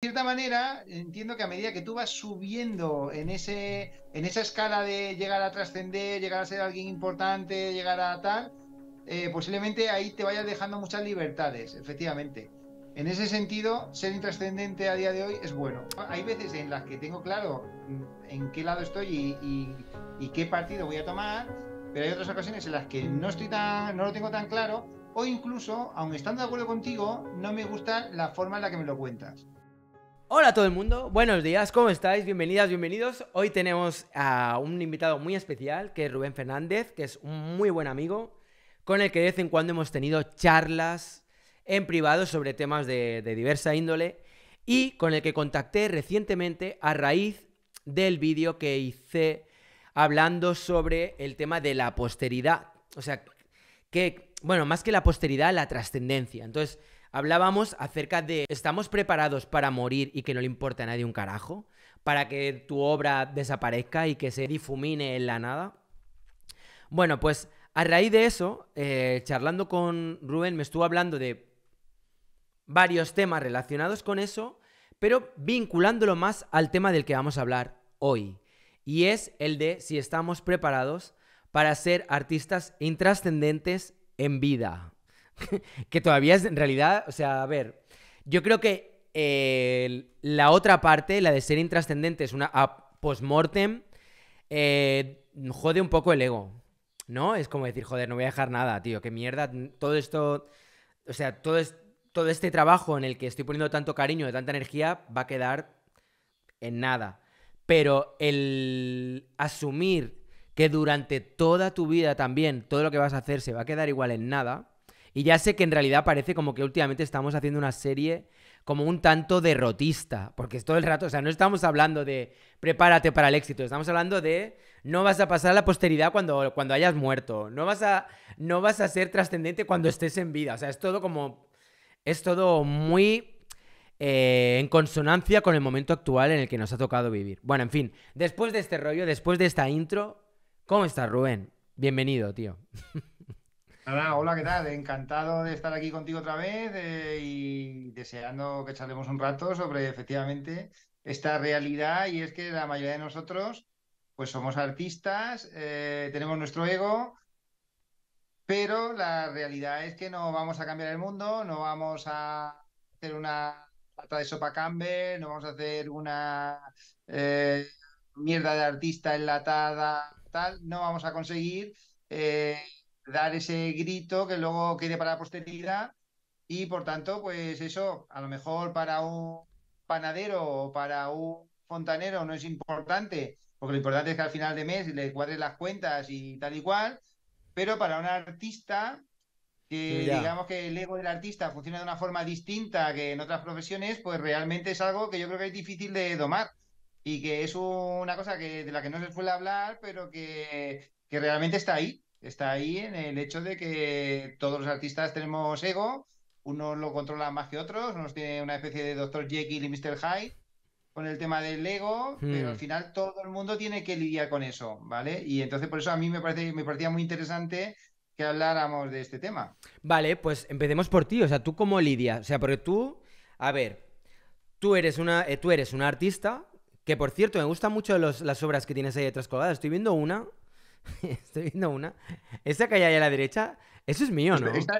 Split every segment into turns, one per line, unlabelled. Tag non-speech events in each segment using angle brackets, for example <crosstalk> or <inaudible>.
De cierta manera, entiendo que a medida que tú vas subiendo en, ese, en esa escala de llegar a trascender, llegar a ser alguien importante, llegar a tal, eh, posiblemente ahí te vayas dejando muchas libertades, efectivamente. En ese sentido, ser intrascendente a día de hoy es bueno. Hay veces en las que tengo claro mm, en qué lado estoy y, qué partido voy a tomar, pero hay otras ocasiones en las que no, estoy tan, no lo tengo tan claro o incluso, aun estando de acuerdo contigo, no me gusta la forma en la que me lo cuentas.
Hola a todo el mundo, buenos días, ¿cómo estáis? Bienvenidas, bienvenidos. Hoy tenemos a un invitado muy especial, que es Rubén Fernández, que es un muy buen amigo, con el que de vez en cuando hemos tenido charlas en privado sobre temas de, de diversa índole y con el que contacté recientemente a raíz del vídeo que hice hablando sobre el tema de la posteridad. O sea, que, bueno, más que la posteridad, la trascendencia. Entonces, Hablábamos acerca de, ¿estamos preparados para morir y que no le importa a nadie un carajo? ¿Para que tu obra desaparezca y que se difumine en la nada? Bueno, pues a raíz de eso, eh, charlando con Rubén, me estuvo hablando de varios temas relacionados con eso, pero vinculándolo más al tema del que vamos a hablar hoy. Y es el de si estamos preparados para ser artistas intrascendentes en vida. <laughs> que todavía es en realidad, o sea, a ver, yo creo que eh, la otra parte, la de ser intrascendente, es una post-mortem, eh, jode un poco el ego, ¿no? Es como decir, joder, no voy a dejar nada, tío, Que mierda, todo esto, o sea, todo, todo este trabajo en el que estoy poniendo tanto cariño, tanta energía, va a quedar en nada. Pero el asumir que durante toda tu vida también todo lo que vas a hacer se va a quedar igual en nada, y ya sé que en realidad parece como que últimamente estamos haciendo una serie como un tanto derrotista, porque es todo el rato, o sea, no estamos hablando de prepárate para el éxito, estamos hablando de no vas a pasar a la posteridad cuando, cuando hayas muerto, no vas, a, no vas a ser trascendente cuando estés en vida, o sea, es todo como, es todo muy eh, en consonancia con el momento actual en el que nos ha tocado vivir. Bueno, en fin, después de este rollo, después de esta intro, ¿cómo estás, Rubén? Bienvenido, tío. <laughs>
hola, ¿qué tal? Encantado de estar aquí contigo otra vez eh, y deseando que charlemos un rato sobre efectivamente esta realidad y es que la mayoría de nosotros pues somos artistas, eh, tenemos nuestro ego, pero la realidad es que no vamos a cambiar el mundo, no vamos a hacer una pata de sopa camber, no vamos a hacer una eh, mierda de artista enlatada, tal, no vamos a conseguir dar ese grito que luego quede para la posteridad y por tanto, pues eso, a lo mejor para un panadero o para un fontanero no es importante, porque lo importante es que al final de mes le cuadres las cuentas y tal y cual, pero para un artista que digamos que el ego del artista funciona de una forma distinta que en otras profesiones, pues realmente es algo que yo creo que es difícil de domar y que es una cosa que de la que no se suele hablar, pero que, que realmente está ahí está ahí en el hecho de que todos los artistas tenemos ego, unos lo controlan más que otros, unos tiene una especie de Dr. Jekyll y Mr. Hyde con el tema del ego, pero al hmm. final todo el mundo tiene que lidiar con eso, ¿vale? Y entonces por eso a mí me, parece, me parecía muy interesante que habláramos de este tema.
Vale, pues empecemos por ti, o sea, tú como Lidia, o sea, porque tú, a ver, tú eres una, eh, tú eres una artista, que por cierto, me gustan mucho las obras que tienes ahí detrás colgadas, estoy viendo una <laughs> Estoy viendo una. Esa que hay ahí a la derecha, eso es mío, pues ¿no?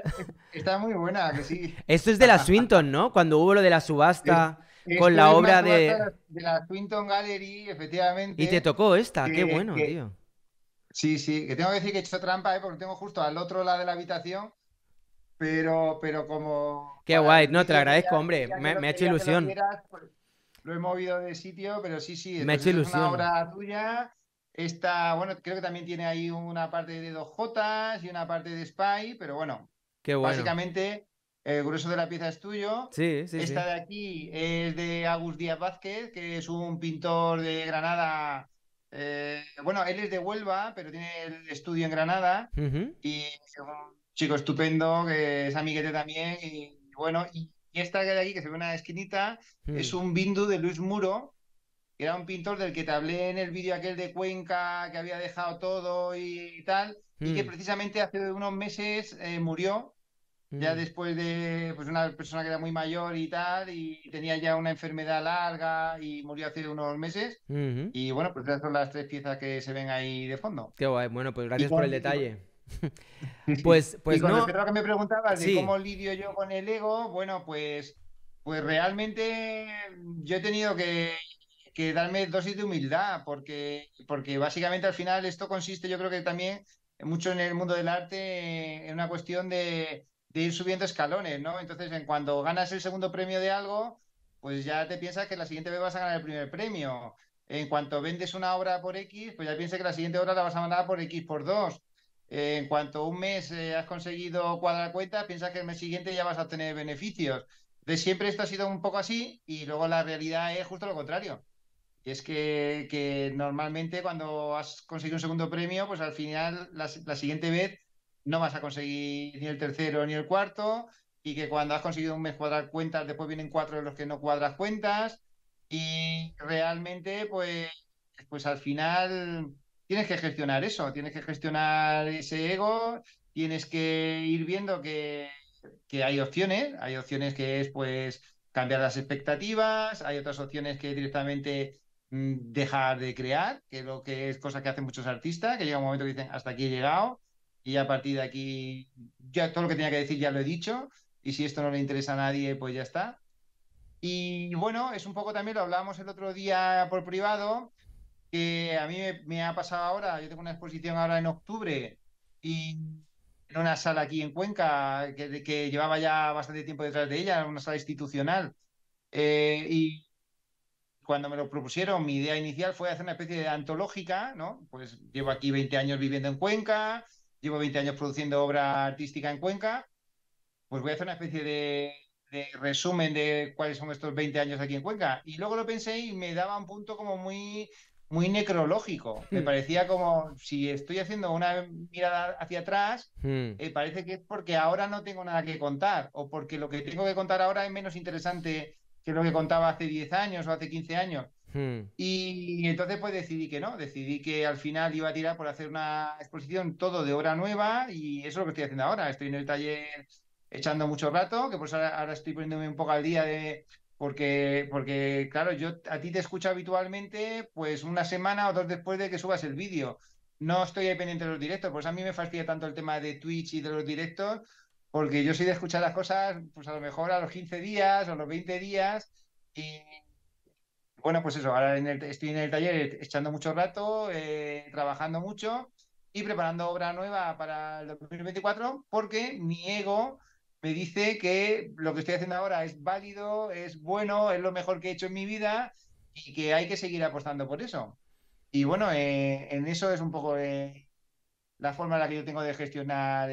Está, muy buena, que sí. <laughs>
Esto es de la Swinton, ¿no? Cuando hubo lo de la subasta con la obra de...
De la Swinton Gallery, efectivamente. Y te
tocó esta, qué bueno, tío. Sí, sí, que tengo que
decir que he hecho trampa, ¿eh? Porque tengo justo al otro lado de la habitación, pero, pero como...
Qué guay, no, te lo agradezco, hombre, me, ha hecho ilusión. Lo,
pues, lo he movido de sitio, pero sí, sí. Me ha hecho ilusión. Es una obra tuya esta, bueno, creo que también tiene ahí una parte de dos j y una parte de Spy, pero bueno.
Qué Básicamente,
el grueso de la pieza es tuyo. Sí, sí. Esta de aquí es de Agus Díaz Vázquez, que es un pintor de Granada. Eh, bueno, él es de Huelva, pero tiene el estudio en Granada. Y es un chico estupendo, que es amiguete también. Y bueno, y, esta que de aquí, que se ve una esquinita, mm. es un Bindu de Luis Muro, era un pintor del que te hablé en el vídeo aquel de Cuenca, que había dejado todo y, tal, y que hmm. precisamente hace unos meses eh, murió, ya hmm. después de pues, una persona que era muy mayor y tal, y tenía ya una enfermedad larga y murió hace unos meses. Hmm. Y bueno, pues esas son las tres piezas que se ven ahí de fondo.
Qué guay, bueno, pues gracias por el detalle. <laughs> pues, pues y que
me preguntabas de cómo lidio yo con el ego, bueno, pues, pues realmente yo he tenido que que darme dosis de humildad, porque, porque básicamente al final esto consiste, yo creo que también mucho en el mundo del arte, en una cuestión de, ir subiendo escalones, ¿no? Entonces, en cuanto ganas el segundo premio de algo, pues ya te piensas que la siguiente vez vas a ganar el primer premio. En cuanto vendes una obra por X, pues ya piensas que la siguiente obra la vas a mandar por X por 2. en cuanto un mes eh, has conseguido cuadrar cuenta, piensas que el mes siguiente ya vas a obtener beneficios. De siempre esto ha sido un poco así y luego la realidad es justo lo contrario. Y es que, normalmente cuando has conseguido un segundo premio, pues al final la, siguiente vez no vas a conseguir ni el tercero ni el cuarto, y que cuando has conseguido un mes cuadrar cuentas, después vienen cuatro de los que no cuadras cuentas, y realmente, pues, pues al final tienes que gestionar eso, tienes que gestionar ese ego, tienes que ir viendo que, que hay opciones, hay opciones que es, pues, cambiar las expectativas, hay otras opciones que directamente Mm, dejar de crear, que lo que es cosa que hacen muchos artistas, que llega un momento que dicen hasta aquí he llegado y a partir de aquí ya todo lo que tenía que decir ya lo he dicho y si esto no le interesa a nadie pues ya está. Y bueno, es un poco también lo hablábamos el otro día por privado que a mí me, ha pasado ahora, yo tengo una exposición ahora en octubre y en una sala aquí en Cuenca que, llevaba ya bastante tiempo detrás de ella, una sala institucional. Eh, y cuando me lo propusieron, mi idea inicial fue hacer una especie de antológica, ¿no? Pues llevo aquí 20 años viviendo en Cuenca, llevo 20 años produciendo obra artística en Cuenca, pues voy a hacer una especie de, resumen de cuáles son estos 20 años aquí en Cuenca. Y luego lo pensé y me daba un punto como muy muy necrológico. Me hmm. parecía como si estoy haciendo una mirada hacia atrás, y hmm. eh, parece que es porque ahora no tengo nada que contar o porque lo que tengo que contar ahora es menos interesante que es lo que contaba hace 10 años o hace 15 años. Hmm. Y, entonces pues decidí que no, decidí que al final iba a tirar por hacer una exposición todo de obra nueva y eso es lo que estoy haciendo ahora. Estoy en el taller echando mucho rato, que pues ahora, estoy poniéndome un poco al día de, porque, porque, claro, yo a ti te escucho habitualmente, pues una semana o dos después de que subas el vídeo. No estoy ahí pendiente de los directos, pues a mí me fastidia tanto el tema de Twitch y de los directos, porque yo soy de escuchar las cosas, pues a lo mejor a los 15 días o a los 20 días, y bueno, pues eso, ahora estoy en el taller echando mucho rato, eh, trabajando mucho y preparando obra nueva para el 2024, porque mi ego me dice que lo que estoy haciendo ahora es válido, es bueno, es lo mejor que he hecho en mi vida y que hay que seguir apostando por eso. Y bueno, eh, en eso es un poco eh, la forma en la que yo tengo de gestionar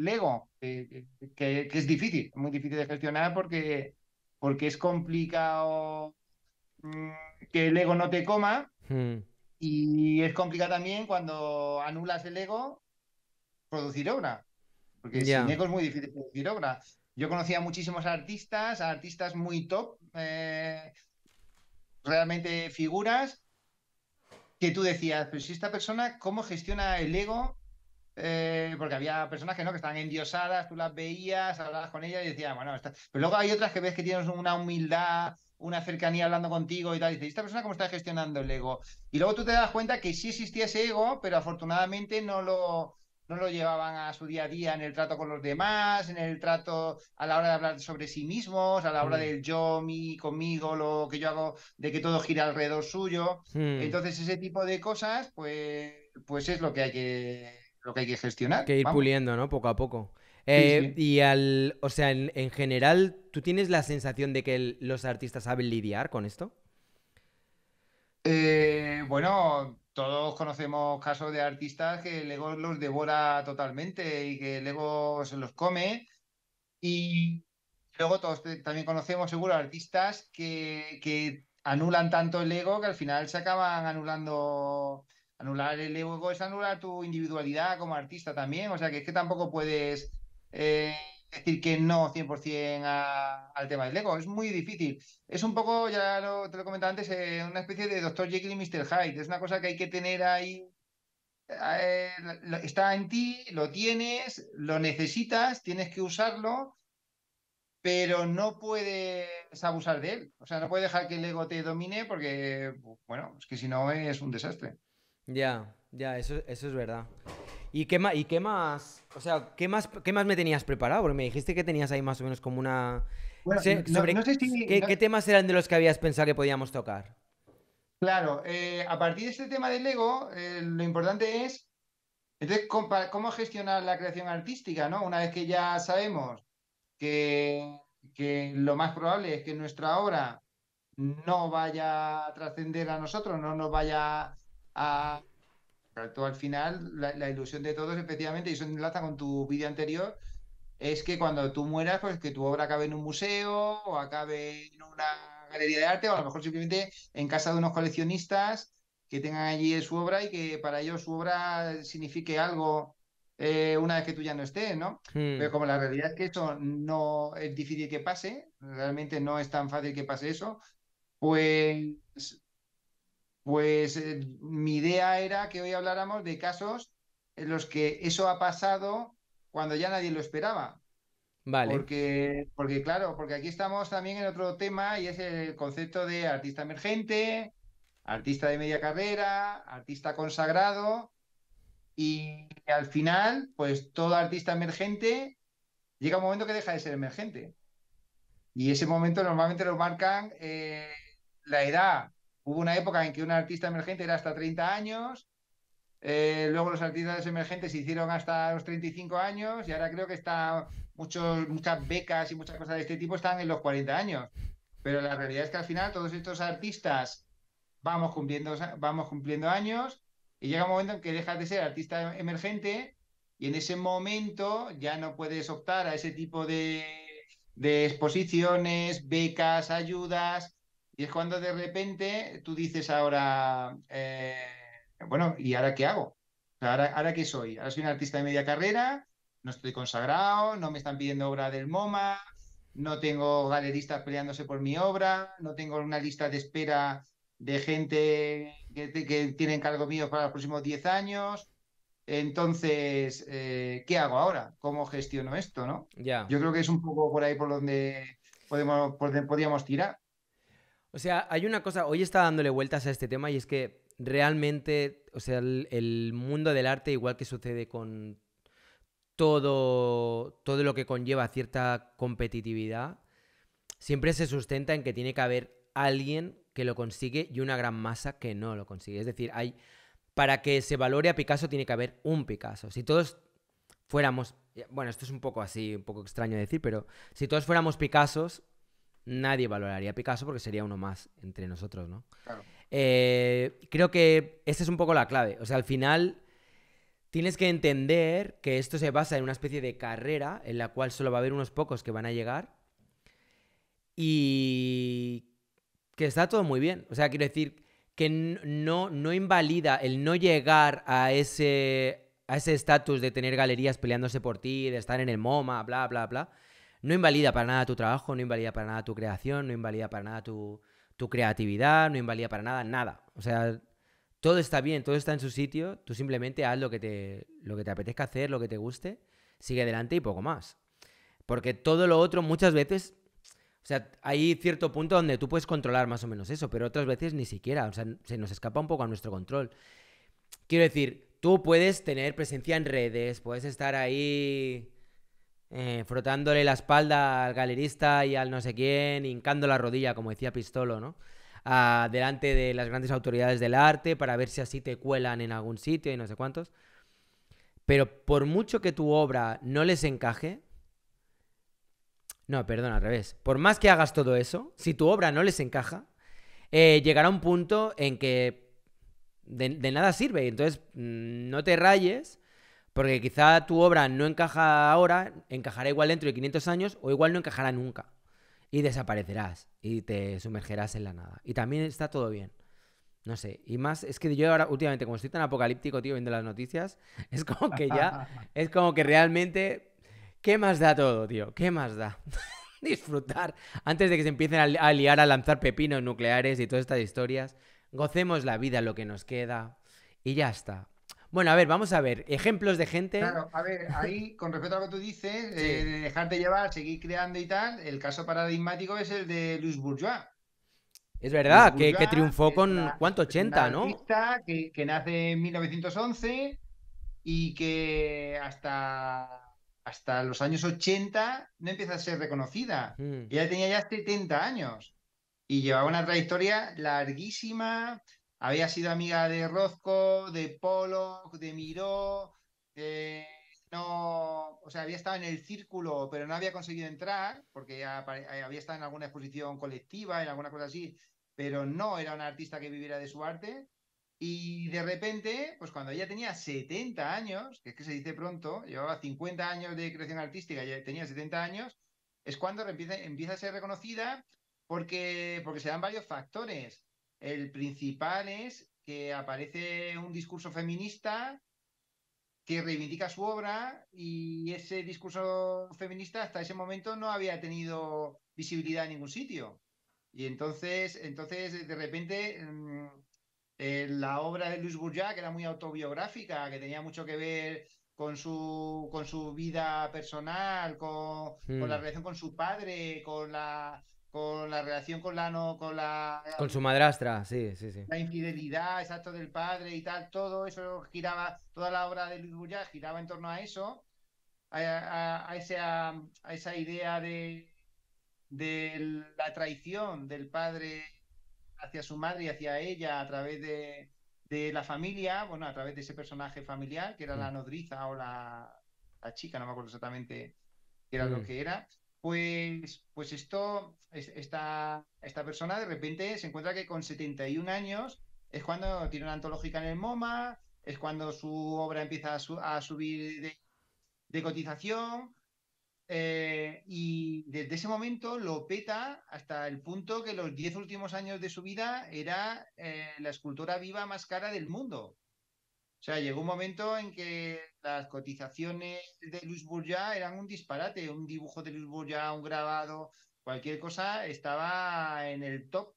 Lego, que, es difícil, muy difícil de gestionar porque, porque es complicado mm, que el ego no te coma. Hmm. Y es complicado también cuando anulas el ego producir obra. Porque sin ego es muy difícil producir obra. Yo conocía muchísimos artistas, artistas muy top, eh, realmente figuras, que tú decías, pero si esta persona, ¿cómo gestiona el ego eh, porque había personas que no, que estaban endiosadas, tú las veías, hablabas con ellas y decías, bueno, pero luego hay otras que ves que tienes una humildad, una cercanía hablando contigo y tal, y dices, ¿esta persona cómo está gestionando el ego? Y luego tú te das cuenta que sí existía ese ego, pero afortunadamente no lo, no lo llevaban a su día a día en el trato con los demás, en el trato a la hora de hablar sobre sí mismos, a la hora mm. del yo, mi, conmigo, lo que yo hago, de que todo gira alrededor suyo. Mm. Entonces, ese tipo de cosas, pues, pues es lo que hay que lo que hay que gestionar. Que ir puliendo,
¿no? Poco a poco. Eh, y al, o sea, en, general, ¿tú tienes la sensación de que los artistas saben lidiar con esto?
Eh, bueno, todos conocemos casos de artistas que el ego los devora totalmente y que el ego se los come. Y luego todos también conocemos seguro artistas que, que anulan tanto el ego que al final se acaban anulando Anular el ego es anular tu individualidad como artista también, o sea que es que tampoco puedes eh, decir que no 100% al tema del ego, es muy difícil. Es un poco, ya te lo comentado antes, eh, una especie de Dr. Jekyll y Mr. Hyde, es una cosa que hay que tener ahí eh, está en ti, lo tienes, lo necesitas, tienes que usarlo, pero no puedes abusar de él. O sea, no puedes dejar que el ego te domine porque, bueno, es que si no es un desastre. Ya, ya,
eso, eso es verdad. ¿Y qué, ¿Y qué más? O sea, ¿qué más, ¿qué más me tenías preparado? Porque me dijiste que tenías ahí más o menos como una... no, sé qué, temas eran de los que habías pensado que podíamos tocar?
Claro, eh, a partir de este tema del ego, eh, lo importante es, entonces, ¿cómo gestionar la creación artística? ¿no? Una vez que ya sabemos que, que lo más probable es que nuestra obra no vaya a trascender a nosotros, no nos vaya a... al final la, ilusión de todos, efectivamente, y eso enlaza con tu vídeo anterior, es que cuando tú mueras, pues que tu obra acabe en un museo o acabe en una galería de arte o a lo mejor simplemente en casa de unos coleccionistas que tengan allí su obra y que para ellos su obra signifique algo eh, una vez que tú ya no estés, ¿no? Hmm. Pero como la realidad es que eso no es difícil que pase, realmente no es tan fácil que pase eso, pues pues eh, mi idea era que hoy habláramos de casos en los que eso ha pasado cuando ya nadie lo esperaba. Vale. Porque, porque claro, porque aquí estamos también en otro tema y es el concepto de artista emergente, artista de media carrera, artista consagrado. Y al final, pues todo artista emergente llega un momento que deja de ser emergente. Y ese momento normalmente lo marcan eh, la edad, Hubo una época en que un artista emergente era hasta 30 años, eh, luego los artistas emergentes se hicieron hasta los 35 años y ahora creo que está muchos, muchas becas y muchas cosas de este tipo están en los 40 años. Pero la realidad es que al final todos estos artistas vamos cumpliendo, vamos cumpliendo años y llega un momento en que dejas de ser artista emergente y en ese momento ya no puedes optar a ese tipo de exposiciones, becas, ayudas, y es cuando de repente tú dices ahora, eh, bueno, ¿y ahora qué hago? ¿ahora, qué soy? Ahora soy un artista de media carrera, no estoy consagrado, no me están pidiendo obra del MoMA, no tengo galeristas peleándose por mi obra, no tengo una lista de espera de gente que, que tiene cargo mío para los próximos 10 años. Entonces, eh, ¿qué hago ahora? ¿Cómo gestiono esto? ¿no? Yo creo que es un poco por ahí por donde podemos, por donde podríamos tirar. O
sea, hay una cosa, hoy está dándole vueltas a este tema y es que realmente, o sea, el, mundo del arte, igual que sucede con todo, todo lo que conlleva cierta competitividad, siempre se sustenta en que tiene que haber alguien que lo consigue y una gran masa que no lo consigue. Es decir, hay, para que se valore a Picasso tiene que haber un Picasso. Si todos fuéramos, bueno, esto es un poco así, un poco extraño decir, pero si todos fuéramos Picassos, nadie valoraría a Picasso porque sería uno más entre nosotros, ¿no? Claro. Eh, creo que esa es un poco la clave. O sea, al final tienes que entender que esto se basa en una especie de carrera en la cual solo va a haber unos pocos que van a llegar y que está todo muy bien. O sea, quiero decir que no, no invalida el no llegar a ese a ese estatus de tener galerías peleándose por ti, de estar en el MoMA, bla, bla, bla no invalida para nada tu trabajo, no invalida para nada tu creación, no invalida para nada tu, creatividad, no invalida para nada, nada. O sea, todo está bien, todo está en su sitio, tú simplemente haz lo que te, lo que te apetezca hacer, lo que te guste, sigue adelante y poco más. Porque todo lo otro muchas veces, o sea, hay cierto punto donde tú puedes controlar más o menos eso, pero otras veces ni siquiera, o sea, se nos escapa un poco a nuestro control. Quiero decir, tú puedes tener presencia en redes, puedes estar ahí eh, frotándole la espalda al galerista y al no sé quién, hincando la rodilla, como decía Pistolo, ¿no? delante de las grandes autoridades del arte para ver si así te cuelan en algún sitio y no sé cuántos. Pero por mucho que tu obra no les encaje, no, perdón, al revés. Por más que hagas todo eso, si tu obra no les encaja, eh, llegará un punto en que de, de, nada sirve. Entonces, mm, no te rayes porque quizá tu obra no encaja ahora, encajará igual dentro de 500 años o igual no encajará nunca. Y desaparecerás y te sumergerás en la nada. Y también está todo bien. No sé, y más, es que yo ahora últimamente, como estoy tan apocalíptico, tío, viendo las noticias, <laughs> es como que ya, <laughs> es como que realmente, ¿qué más da todo, tío? ¿Qué más da? <laughs> Disfrutar antes de que se empiecen a, liar a lanzar pepinos nucleares y todas estas historias. Gocemos la vida, lo que nos queda, y ya está. Bueno, a ver, vamos a ver. Ejemplos de gente. Claro,
a ver, ahí, con respecto a lo que tú dices, dejar eh, de llevar, seguir creando y tal, el caso paradigmático es el de Luis Bourgeois. Es
verdad, que, triunfó con, ¿cuánto? 80, ¿no?
que, nace en 1911 y que hasta hasta los años 80 no empieza a ser reconocida. Ya mm. Ella tenía ya 70 años y llevaba una trayectoria larguísima, había sido amiga de Rozco, de Polo, de Miró, no, o sea, había estado en el círculo, pero no había conseguido entrar, porque eh, había estado en alguna exposición colectiva, en alguna cosa así, pero no era una artista que viviera de su arte. Y de repente, pues cuando ella tenía 70 años, que es que se dice pronto, llevaba 50 años de creación artística, ya tenía 70 años, es cuando empieza, empieza a ser reconocida porque, porque se dan varios factores. El principal es que aparece un discurso feminista que reivindica su obra y ese discurso feminista hasta ese momento no había tenido visibilidad en ningún sitio. Y entonces, entonces de repente, mm, eh, la obra de Luis Bourgeois, que era muy autobiográfica, que tenía mucho que ver con su, con su vida personal, con, con la hmm. relación con su padre, con la con la relación con la no, con la con su
madrastra, sí, sí, sí. La
infidelidad, exacto del padre y tal, todo eso giraba, toda la obra de Luis giraba en torno a eso, a, a, a, esa idea de, de la traición del padre hacia su madre y hacia ella a través de, de la familia, bueno, a través de ese personaje familiar que era la mm. nodriza o la, chica, no me acuerdo exactamente qué era lo mm. que era pues, pues esto, esta, esta persona de repente se encuentra que con 71 años es cuando tiene una antológica en el MoMA, es cuando su obra empieza a, subir de, cotización, eh, y desde ese momento lo peta hasta el punto que los 10 últimos años de su vida era eh, la escultura viva más cara del mundo. O sea, llegó un momento en que las cotizaciones de Luis Bourgeois eran un disparate. Un dibujo de Luis Bourgeois, un grabado, cualquier cosa estaba en el top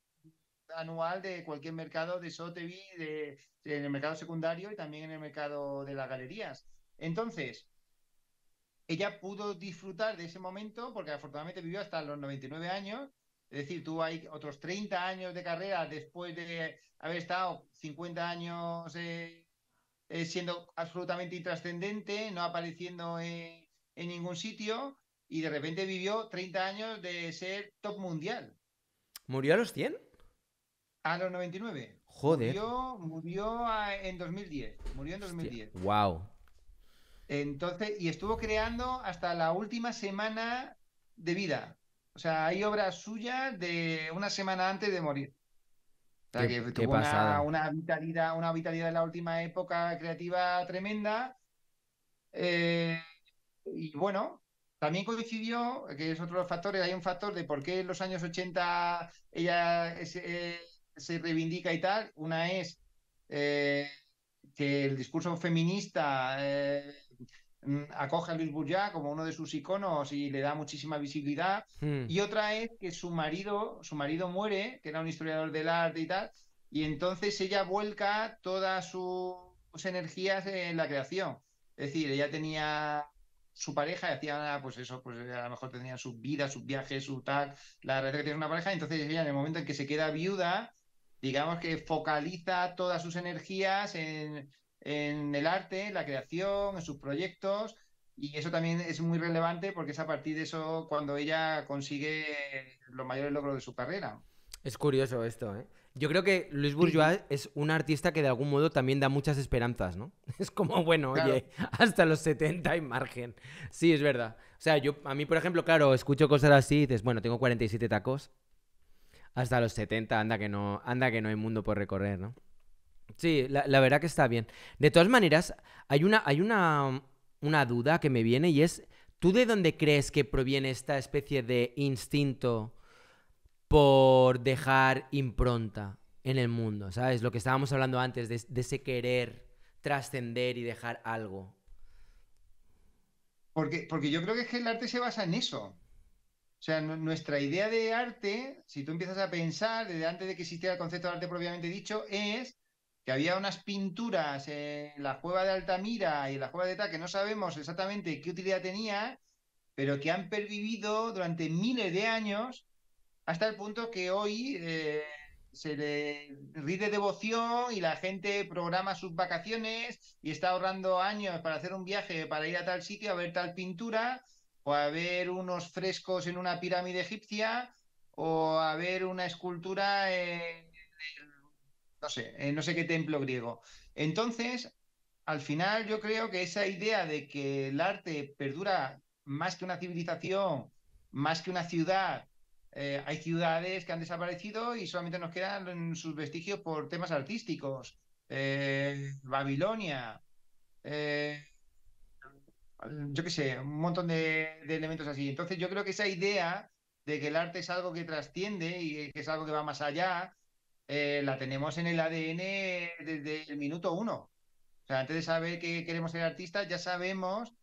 anual de cualquier mercado de Sotheby, de, en el mercado secundario y también en el mercado de las galerías. Entonces, ella pudo disfrutar de ese momento porque afortunadamente vivió hasta los 99 años. Es decir, tú hay otros 30 años de carrera después de haber estado 50 años... Eh, eh, siendo absolutamente intrascendente, no apareciendo en, ningún sitio, y de repente vivió 30 años de ser top mundial.
¿Murió a los 100?
A los 99. Joder. Murió, en 2010. Murió en 2010. Wow. Entonces, y estuvo creando hasta la última semana de vida. O sea, hay obras suyas de una semana antes de morir
que una,
vitalidad, una vitalidad en la última época creativa tremenda. Eh, y bueno, también coincidió, que es otro de los factores, hay un factor de por qué en los años 80 ella eh, se reivindica y tal. Una es eh, que el discurso feminista Mm, acoge a Luis Bourgeois como uno de sus iconos y le da muchísima visibilidad. Hmm. Y otra es que su marido, su marido muere, que era un historiador del arte y tal, y entonces ella vuelca todas sus energías en la creación. Es decir, ella tenía su pareja y hacía, pues eso, pues a lo mejor tenía sus vida, sus viajes, su tal, la realidad que tiene una pareja, entonces ella en el momento en que se queda viuda, digamos que focaliza todas sus energías en, en el arte, en la creación, en sus proyectos. Y eso también es muy relevante porque es a partir de eso cuando ella consigue los mayores logros de su carrera.
Es curioso esto, ¿eh? Yo creo que Luis Bourgeois es un artista que de algún modo también da muchas esperanzas, ¿no? <laughs> Es como, bueno, oye, hasta los 70 hay margen. Sí, es verdad. O sea, yo, a mí, por ejemplo, claro, escucho cosas así y dices, bueno, tengo 47 tacos. Hasta los 70, anda que no, anda que no hay mundo por recorrer, ¿no? Sí, la, verdad que está bien. De todas maneras, hay una, hay una, duda que me viene y es, ¿tú de dónde crees que proviene esta especie de instinto por dejar impronta en el mundo? ¿Sabes? Lo que estábamos hablando antes, de, ese querer trascender
y dejar algo. Porque, porque yo creo que, es que el arte se basa en eso. O sea, nuestra idea de arte, si tú empiezas a pensar desde antes de que existiera el concepto de arte propiamente dicho, es que había unas pinturas en la cueva de Altamira y en la cueva de Ta, que no sabemos exactamente qué utilidad tenía, pero que han pervivido durante miles de años hasta el punto que hoy eh, se le rinde devoción y la gente programa sus vacaciones y está ahorrando años para hacer un viaje, para ir a tal sitio a ver tal pintura o a ver unos frescos en una pirámide egipcia o a ver una escultura no sé, eh, no sé qué templo griego. Entonces, al final yo creo que esa idea de que el arte perdura más que una civilización, más que una ciudad, eh, hay ciudades que han desaparecido y solamente nos quedan sus vestigios por temas artísticos. Eh, Babilonia, yo qué sé, un montón de, de, elementos así. Entonces yo creo que esa idea de que el arte es algo que trasciende y que es algo que va más allá eh, la tenemos en el ADN desde el minuto uno. O sea, antes de saber que queremos ser artistas, ya sabemos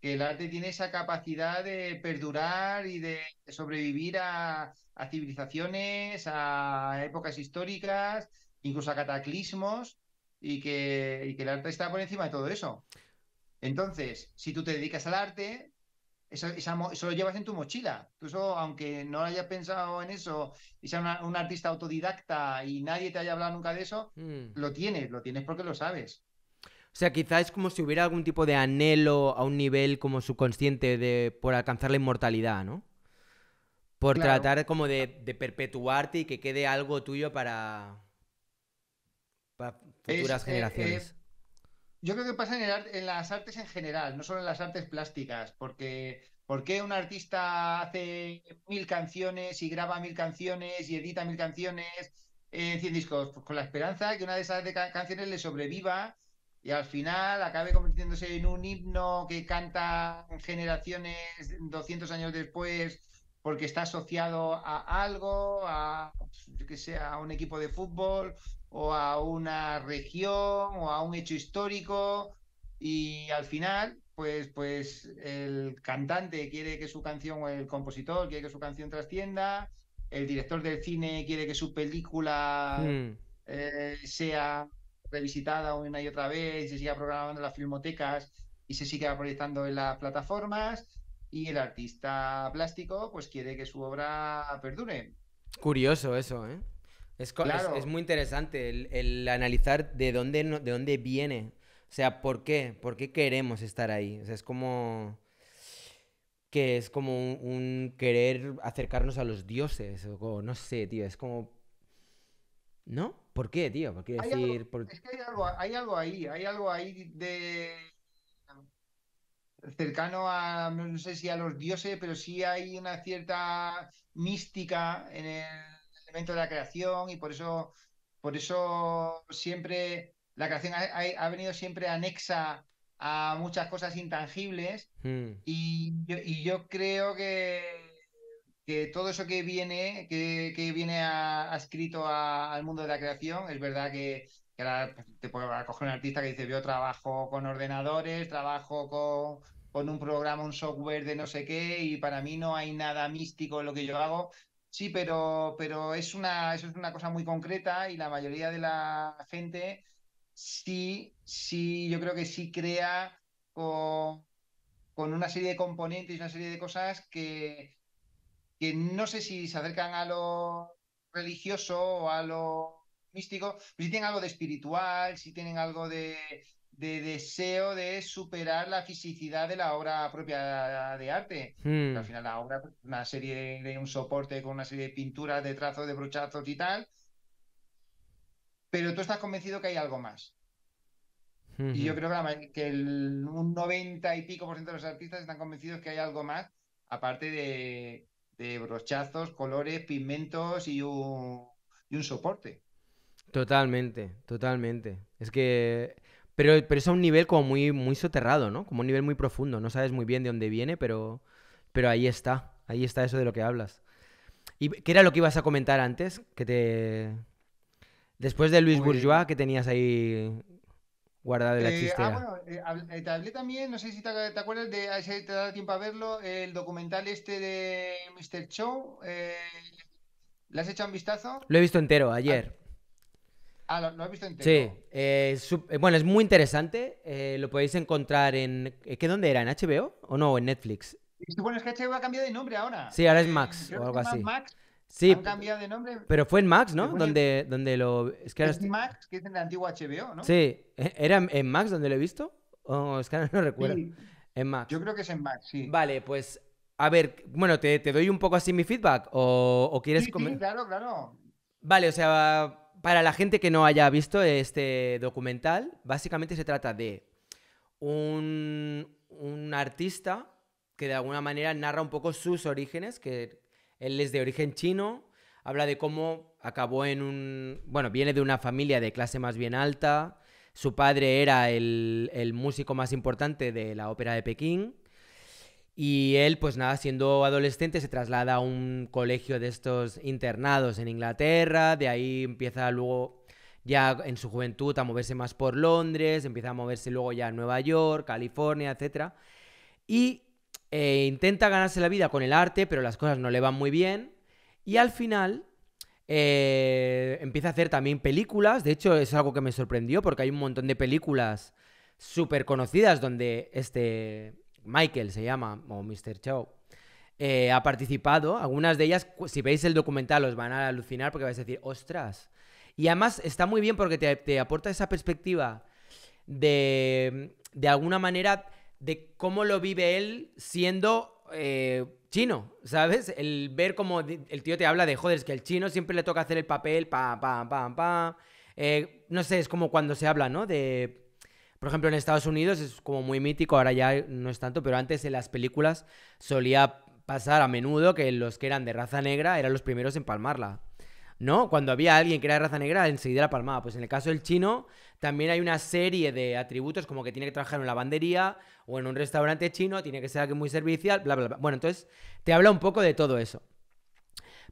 que el arte tiene esa capacidad de perdurar y de sobrevivir a, civilizaciones, a épocas históricas, incluso a cataclismos, y que el arte está por encima de todo eso. Entonces, si tú te dedicas al arte, eso, lo llevas en tu mochila. Tú eso, aunque no hayas pensado en eso y sea un artista autodidacta y nadie te haya hablado nunca de eso, mm. lo tienes, lo tienes porque lo sabes.
O sea, quizás es como si hubiera algún tipo de anhelo a un nivel como subconsciente de, por alcanzar la inmortalidad, ¿no? Por tratar como de, perpetuarte y que quede algo tuyo
para, para futuras eh, eh, generaciones yo creo que pasa en, las artes en general, no solo en las artes plásticas, porque ¿por qué un artista hace mil canciones y graba mil canciones y edita mil canciones eh, en 100 discos? Pues con la esperanza que una de esas canciones le sobreviva y al final acabe convirtiéndose en un himno que canta generaciones 200 años después porque está asociado a algo, a, que a un equipo de fútbol o a una región o a un hecho histórico y al final pues, pues el cantante quiere que su canción o el compositor quiere que su canción trascienda, el director del cine quiere que su película hmm. eh, sea revisitada una y otra vez, y se siga programando en las filmotecas y se siga proyectando en las plataformas y el artista plástico pues quiere que su obra perdure.
Curioso eso, ¿eh? Es, es, muy interesante el, analizar de dónde, de dónde viene. O sea, ¿por qué? ¿Por qué queremos estar ahí? O sea, es como que es como un, querer acercarnos a los dioses, o no sé, tío, es como... ¿No? ¿Por qué, tío? ¿Por qué decir...? Es que
hay algo, hay algo, ahí, hay algo ahí de... cercano a, no sé si a los dioses, pero sí hay una cierta mística en el de la creación y por eso, por eso siempre la creación ha, venido siempre anexa a muchas cosas intangibles hmm. y, yo, creo que, que todo eso que viene, que, viene a, escrito al mundo de la creación, es verdad que, pues, te puede coger un artista que dice, yo trabajo con ordenadores, trabajo con, con un programa, un software de no sé qué, y para mí no hay nada místico en lo que yo hago, Sí, pero, pero es una, eso es una cosa muy concreta y la mayoría de la gente sí, sí, yo creo que sí crea con, con una serie de componentes y una serie de cosas que, que no sé si se acercan a lo religioso o a lo místico, pero si tienen algo de espiritual, si tienen algo de, de deseo de superar la fisicidad de la obra propia de arte. Al hmm. final la obra, una serie de un soporte con una serie de pinturas, de trazos, de brochazos y tal, pero tú estás convencido que hay algo más. Y yo hmm. creo que, el, un 90 y pico por ciento de los artistas están convencidos que hay algo más, aparte de, brochazos, colores, pigmentos y un, y un soporte.
Totalmente, totalmente. Es que pero, pero es a un nivel como muy, muy soterrado, ¿no? Como un nivel muy profundo. No sabes muy bien de dónde viene, pero, pero ahí está. Ahí está eso de lo que hablas. ¿Y qué era lo que ibas a comentar antes? Que te... Después de Luis Bourgeois, que tenías ahí guardado en la eh, ah,
bueno, eh, eh, te hablé también, no sé si te, acuerdas de, si te da tiempo a verlo, el documental este de Mr. Show. Eh, ¿Le has hecho un vistazo?
Lo he visto entero, ayer. Ah,
Ah, lo, he visto entero. Sí.
Eh, eh, bueno, es muy interesante. Eh, lo podéis encontrar en. ¿Qué dónde era? ¿En HBO? ¿O no? ¿En Netflix?
Bueno, es que HBO ha cambiado de nombre ahora. Sí, ahora es Max o algo así. Max. Sí. Han cambiado de nombre. Pero fue en Max, ¿no?
Donde, donde lo. Es que ahora...
Max, que es en la antigua HBO, ¿no? Sí.
E, ¿Era en Max donde lo he visto? Oh, es que ahora no recuerdo. En Max. Yo creo que es en Max, sí. Vale, pues a ver, bueno, ¿te, te doy un poco así mi feedback? ¿O, o quieres sí, sí,
claro, claro.
Vale, o sea, para la gente que no haya visto este documental, básicamente se trata de un, artista que de alguna manera narra un poco sus orígenes, que él es de origen chino, habla de cómo acabó en un... Bueno, viene de una familia de clase más bien alta, su padre era el músico más importante de la ópera de Pekín, y él, pues nada, siendo adolescente, se traslada a un colegio de estos internados en Inglaterra, de ahí empieza luego ya en su juventud a moverse más por Londres, empieza a moverse luego ya a Nueva York, California, etc. Y eh, intenta ganarse la vida con el arte, pero las cosas no le van muy bien. Y al final eh, empieza a hacer también películas, de hecho es algo que me sorprendió porque hay un montón de películas súper conocidas donde este Michael se llama, o Mr. Chow, eh, ha participado. Algunas de ellas, si veis el documental, os van a alucinar porque vais a decir, ostras. Y además está muy bien porque te, aporta esa perspectiva de, de alguna manera, de cómo lo vive él siendo eh, chino, ¿sabes? El ver cómo el tío te habla de, joder, es que el chino siempre le toca hacer el papel, pa, pa, pa, pa. Eh, no sé, es como cuando se habla, ¿no? De por ejemplo, en Estados Unidos es como muy mítico, ahora ya no es tanto, pero antes en las películas solía pasar a menudo que los que eran de raza negra eran los primeros en palmarla. ¿No? Cuando había alguien que era de raza negra, enseguida la palmaba. Pues en el caso del chino, también hay una serie de atributos, como que tiene que trabajar en una lavandería o en un restaurante chino, tiene que ser alguien muy servicial, bla, bla, bla. Bueno, entonces te habla un poco de todo eso.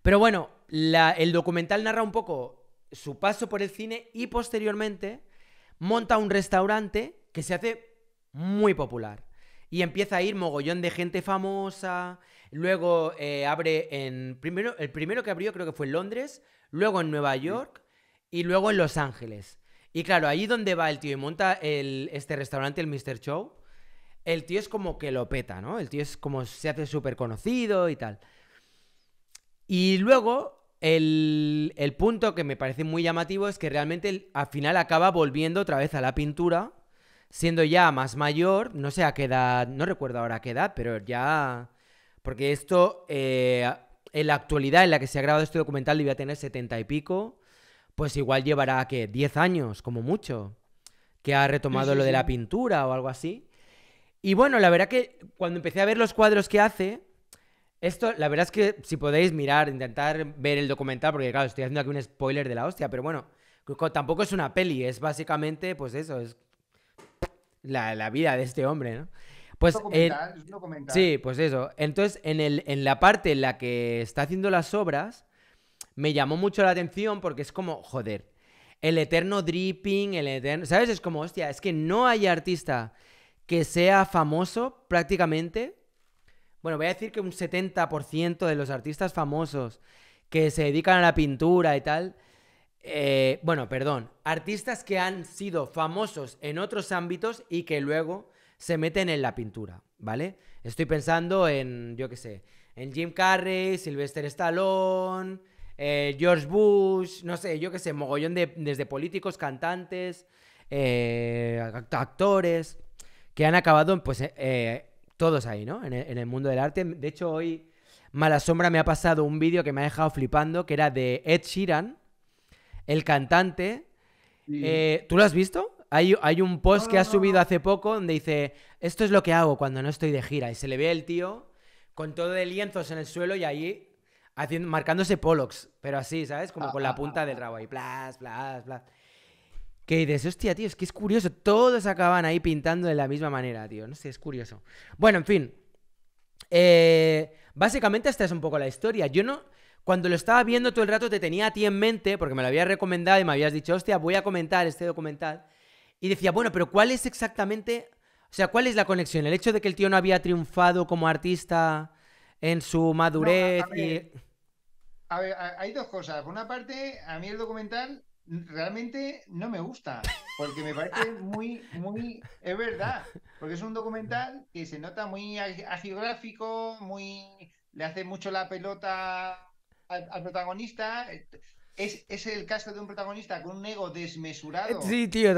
Pero bueno, el documental narra un poco su paso por el cine y posteriormente monta un restaurante que se hace muy popular. Y empieza a ir mogollón de gente famosa. Luego eh, abre en. Primero, el primero que abrió creo que fue en Londres, luego en Nueva York y luego en Los Ángeles. Y claro, ahí donde va el tío y monta este restaurante, el Mr. Show, el tío es como que lo peta, ¿no? El tío es como se hace súper conocido y tal. Y luego el, punto que me parece muy llamativo es que realmente al final acaba volviendo otra vez a la pintura, siendo ya más mayor, no sé a qué edad, no recuerdo ahora a qué edad, pero ya... Porque esto, eh, en la actualidad en la que se ha grabado este documental, debía tener setenta y pico, pues igual llevará, que Diez años, como mucho, que ha retomado lo de la pintura o algo así. Y bueno, la verdad que cuando empecé a ver los cuadros que hace, esto, la verdad es que si podéis mirar, intentar ver el documental, porque claro, estoy haciendo aquí un spoiler de la hostia, pero bueno, tampoco es una peli, es básicamente, pues eso, es la, vida de este hombre, ¿no? Pues, Sí, pues eso. Entonces, en, el, en la parte en la que está haciendo las obras, me llamó mucho la atención porque es como, joder, el eterno dripping, el eterno. ¿Sabes? Es como, hostia, es que no hay artista que sea famoso prácticamente bueno, voy a decir que un 70% de los artistas famosos que se dedican a la pintura y tal, eh, bueno, perdón, artistas que han sido famosos en otros ámbitos y que luego se meten en la pintura, ¿vale? Estoy pensando en, yo qué sé, en Jim Carrey, Sylvester Stallone, eh, George Bush, no sé, yo qué sé, mogollón de, desde políticos, cantantes, eh, actores, que han acabado pues, todos ahí, ¿no? En el, mundo del arte. De hecho, hoy Mala Sombra me ha pasado un vídeo que me ha dejado flipando, que era de Ed Sheeran, el cantante. Eh, ¿Tú lo has visto? Hay, un post que ha subido hace poco donde dice, esto es lo que hago cuando no estoy de gira. Y se le ve el tío con todo de lienzos en el suelo y ahí haciendo, marcándose Pollocks, pero así, ¿sabes? Como ah, con la ah, punta ah, del rabo ahí, plas, plas, plas. Que dices, hostia, tío, es que es curioso. Todos acaban ahí pintando de la misma manera, tío. No sé, es curioso. Bueno, en fin. Eh, básicamente esta es un poco la historia. Yo no... Cuando lo estaba viendo todo el rato te tenía a ti en mente, porque me lo habías recomendado y me habías dicho, hostia, voy a comentar este documental. Y decía, bueno, pero ¿cuál es exactamente... O sea, ¿cuál es la conexión? ¿El hecho de que el tío no había triunfado como artista en su madurez?
a ver, hay dos cosas. Por una parte, a mí el documental realmente no me gusta, porque me parece <laughs> muy, muy, es verdad, porque es un documental que se nota muy agiográfico, muy, le hace mucho la pelota al, protagonista. Eh, es, es, el caso de un protagonista con un ego desmesurado. Eh, sí, tío,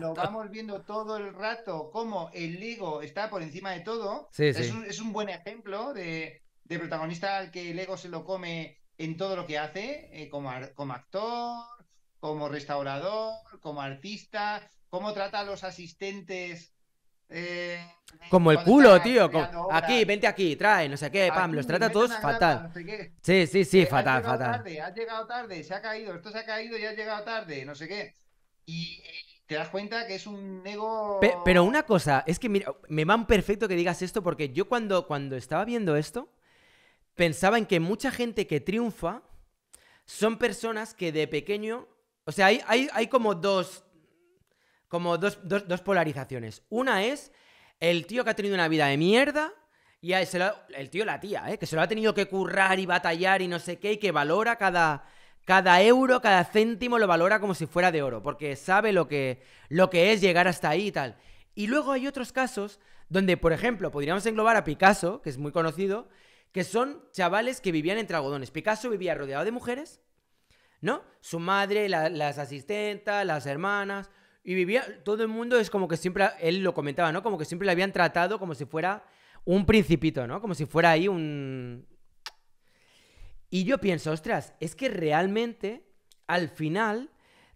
Lo, <laughs> vamos, viendo todo el rato, como el ego está por encima de todo. es, Un, es, Un, buen ejemplo de, de protagonista al que el ego se lo come en todo lo que hace, eh, como, como actor, como restaurador, como artista, cómo trata a los asistentes
eh, como el culo, tío. Aquí, vente aquí, trae, no sé qué, pam, los trata todos fatal. sí, sí, sí, eh, fatal, fatal. Tarde,
llegado tarde, se ha caído, esto se ha caído y has llegado tarde, no sé qué. Y te das cuenta que es un ego. pero
una cosa, es que mira, me van perfecto que digas esto porque yo cuando, cuando estaba viendo esto pensaba en que mucha gente que triunfa son personas que de pequeño. O sea, hay, como dos. Como dos, dos, polarizaciones. Una es el tío que ha tenido una vida de mierda. Y el, tío, la tía, ¿eh? que se lo ha tenido que currar y batallar y no sé qué, y que valora cada, cada euro, cada céntimo, lo valora como si fuera de oro, porque sabe lo que, lo que es llegar hasta ahí y tal. Y luego hay otros casos donde, por ejemplo, podríamos englobar a Picasso, que es muy conocido, que son chavales que vivían entre algodones. Picasso vivía rodeado de mujeres, ¿no? Su madre, las asistentas, las hermanas, y vivía, todo el mundo es como que siempre, él lo comentaba, ¿no? Como que siempre le habían tratado como si fuera un principito, ¿no? Como si fuera ahí un... Y yo pienso, ostras, es que realmente, al final,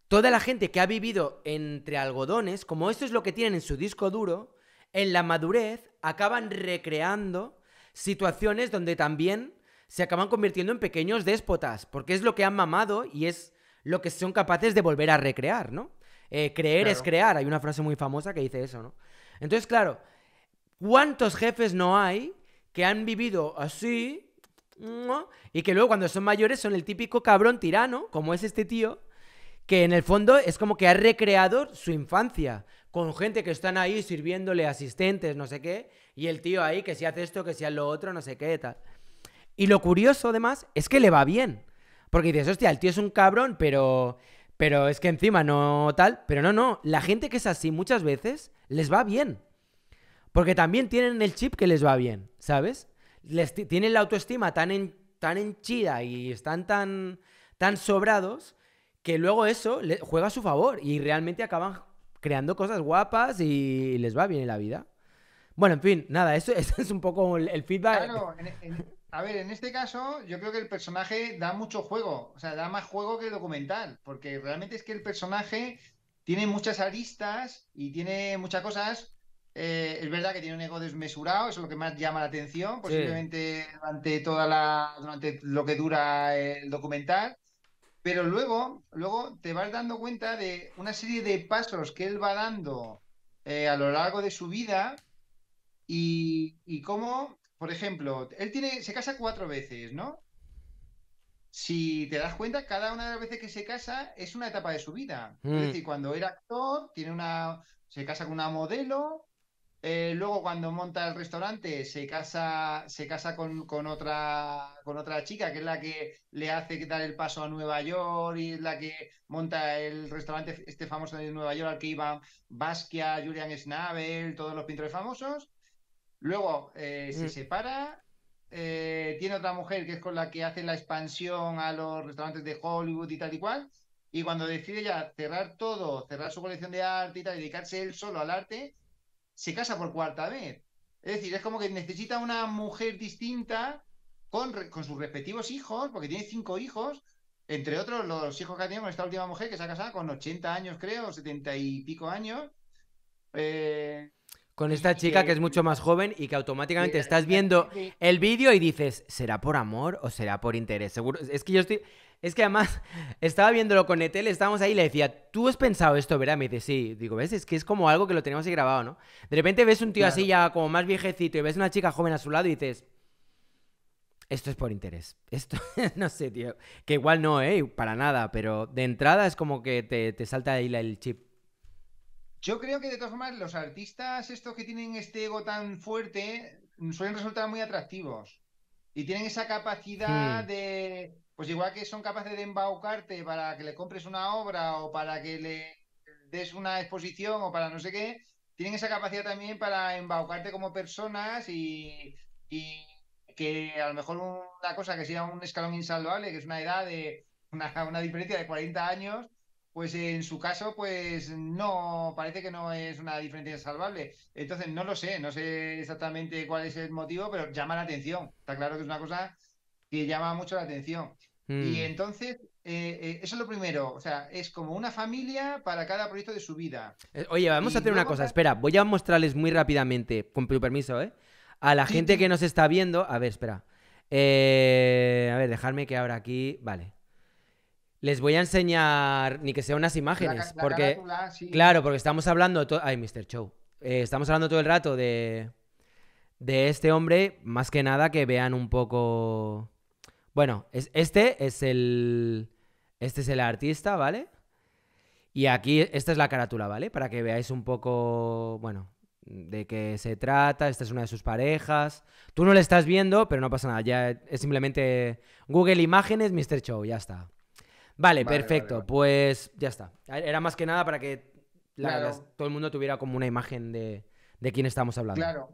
toda la gente que ha vivido entre algodones, como esto es lo que tienen en su disco duro, en la madurez acaban recreando situaciones donde también se acaban convirtiendo en pequeños déspotas, porque es lo que han mamado y es lo que son capaces de volver a recrear, ¿no? Eh, creer es crear, hay una frase muy famosa que dice eso, ¿no? Entonces, claro, ¿cuántos jefes no hay que han vivido así y que luego cuando son mayores son el típico cabrón tirano, como es este tío, que en el fondo es como que ha recreado su infancia con gente que están ahí sirviéndole asistentes, no sé qué, y el tío ahí que si hace esto, que si hace lo otro, no sé qué, tal. Y lo curioso, además, es que le va bien. Porque dices, hostia, el tío es un cabrón, pero. Pero es que encima no tal. Pero no, no. La gente que es así muchas veces les va bien. Porque también tienen el chip que les va bien, ¿sabes? Les tienen la autoestima tan, en, tan henchida y están tan, tan sobrados que luego eso juega a su favor y realmente acaban creando cosas guapas y les va bien en la vida. Bueno, en fin, nada, eso, <laughs> es un poco el, feedback. Claro,
a ver, en este caso yo creo que el personaje da mucho juego, o sea, da más juego que el documental, porque realmente es que el personaje tiene muchas aristas y tiene muchas cosas. Eh, es verdad que tiene un ego desmesurado, eso es lo que más llama la atención, posiblemente durante toda la, durante lo que dura el documental. Pero luego, luego te vas dando cuenta de una serie de pasos que él va dando eh, a lo largo de su vida y, y cómo, por ejemplo, él tiene, se casa cuatro veces, ¿no? si te das cuenta, cada una de las veces que se casa es una etapa de su vida. Es mm. decir, cuando era actor, tiene una, se casa con una modelo, eh, luego cuando monta el restaurante se casa, se casa con, con, otra, con otra chica que es la que le hace dar el paso a Nueva York y es la que monta el restaurante este famoso de Nueva York al que iban Basquiat, Julian Schnabel, todos los pintores famosos. Luego eh, se mm. separa, eh, tiene otra mujer que es con la que hace la expansión a los restaurantes de Hollywood y tal y cual. Y cuando decide ya cerrar todo, cerrar su colección de arte y dedicarse él solo al arte, se casa por cuarta vez. Es decir, es como que necesita una mujer distinta con, sus respectivos hijos, porque tiene cinco hijos, entre otros los hijos que ha con esta última mujer que se ha casado con 80 años, creo, 70 y pico años. Eh,
con esta chica que, es mucho más joven y que automáticamente estás eh, viendo el vídeo y dices, ¿será por amor o será por interés? Seguro, es que yo estoy, es que además <laughs> estaba viéndolo con Etel, estábamos ahí y le decía, ¿tú has pensado esto, verdad? Me dice, sí. Digo, ¿ves? Es que es como algo que lo tenemos ahí grabado, ¿no? De repente ves un tío así ya como más viejecito y ves una chica joven a su lado y dices, esto es por interés. Esto, <laughs> no sé, tío. Que igual no, ¿eh? Para nada, pero de entrada es como que te, te salta ahí el chip.
Yo creo que de todas formas los artistas estos que tienen este ego tan fuerte suelen resultar muy atractivos. Y tienen esa capacidad hmm. de pues igual que son capaces de embaucarte para que le compres una obra o para que le des una exposición o para no sé qué, tienen esa capacidad también para embaucarte como personas y, que a lo mejor una cosa que sea un escalón insalvable, que es una edad de una, diferencia de 40 años, pues en su caso, pues no, parece que no es una diferencia insalvable. Entonces, no lo sé, no sé exactamente cuál es el motivo, pero llama la atención. Está claro que es una cosa que llama mucho la atención. Y mm. entonces, eh, eh, eso es lo primero. O sea, es como una familia para cada proyecto de su vida.
Eh, oye, vamos a hacer una cosa. Espera, voy a mostrarles muy rápidamente, con tu permiso, ¿eh? A la gente que nos está viendo. A ver, espera. a ver, dejarme que ahora aquí. Vale. Les voy a enseñar, ni que sea unas imágenes, porque... Claro, porque estamos hablando... Ay, Mr. Show. estamos hablando todo el rato de... De este hombre, más que nada que vean un poco... Bueno, este es el. Este es el artista, ¿vale? Y aquí, esta es la carátula, ¿vale? Para que veáis un poco, bueno, de qué se trata. Esta es una de sus parejas. Tú no le estás viendo, pero no pasa nada. Ya es simplemente Google Imágenes, Mr. Show, ya está. Vale, perfecto. Pues ya está. Era más que nada para que todo el mundo tuviera como una imagen de, de quién estamos hablando. Claro.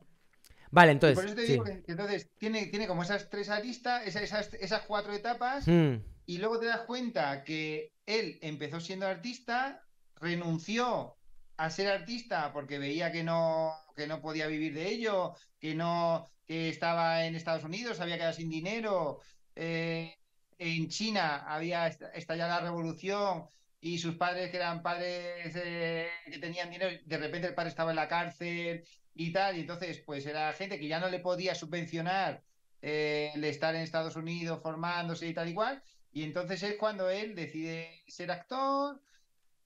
Vale, entonces. por eso te digo que, entonces tiene, tiene como esas tres aristas, esas, esas, cuatro etapas, hmm. y luego te das cuenta que él empezó siendo artista, renunció a ser artista porque veía que no, que no podía vivir de ello, que no, que estaba en Estados Unidos, había quedado sin dinero, eh, en China había estallado la revolución y sus padres que eran padres eh, que tenían dinero, de repente el padre estaba en la cárcel, y tal. Y entonces, pues era gente que ya no le podía subvencionar eh, el estar en Estados Unidos formándose y tal igual. Y, entonces es cuando él decide ser actor.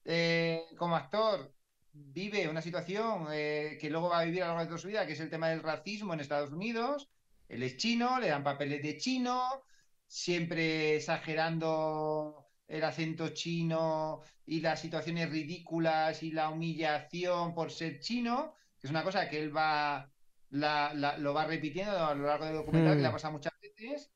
Eh, como actor vive una situación eh, que luego va a vivir a lo largo de su vida, que es el tema del racismo en Estados Unidos. Él es chino, le dan papeles de chino, siempre exagerando el acento chino y las situaciones ridículas y la humillación por ser chino es una cosa que él va lo va repitiendo a lo largo del documental, que le ha mm. pasado muchas veces.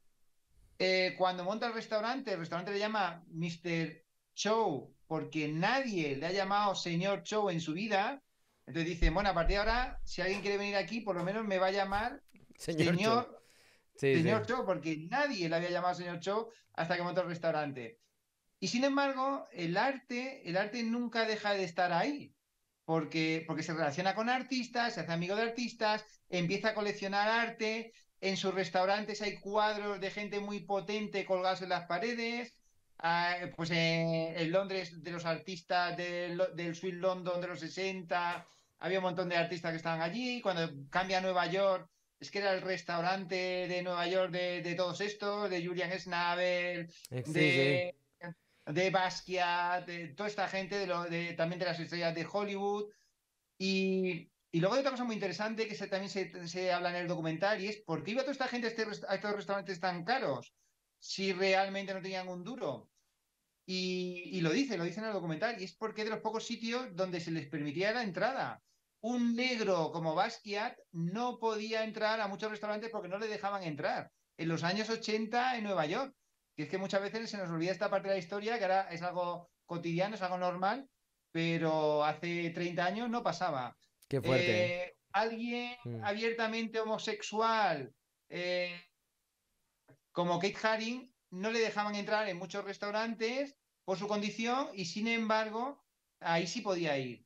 Eh, cuando monta el restaurante, el restaurante le llama Mr. Chow, porque nadie le ha llamado señor Chow en su vida. Entonces dice, bueno, a partir de ahora, si alguien quiere venir aquí, por lo menos me va a llamar señor, señor, porque nadie le había llamado señor Chow hasta que monta el restaurante. Y sin embargo, el arte, el arte nunca deja de estar ahí porque, se relaciona con artistas, se hace amigo de artistas, empieza a coleccionar arte, en sus restaurantes hay cuadros de gente muy potente colgados en las paredes, ah, pues eh, en, Londres de los artistas del Sweet London de los 60, había un montón de artistas que estaban allí, cuando cambia a Nueva York, es que era el restaurante de Nueva York de, de todos estos, de Julian Schnabel, eh, de de Basquiat, de toda esta gente, de, lo, también de las estrellas de Hollywood. Y, y, luego hay otra cosa muy interesante que se, también se, habla en el documental y es por qué iba toda esta gente este a, estos restaurantes tan caros si realmente no tenían un duro. Y, y, lo dice, lo dice en el documental, y es porque de los pocos sitios donde se les permitía la entrada. Un negro como Basquiat no podía entrar a muchos restaurantes porque no le dejaban entrar. En los años 80 en Nueva York, que es que muchas veces se nos olvida esta parte de la historia, que ahora es algo cotidiano, es algo normal, pero hace 30 años no pasaba. Qué fuerte. Eh, alguien mm. abiertamente homosexual, eh, como Kate Haring, no le dejaban entrar en muchos restaurantes por su condición y sin embargo ahí sí podía ir.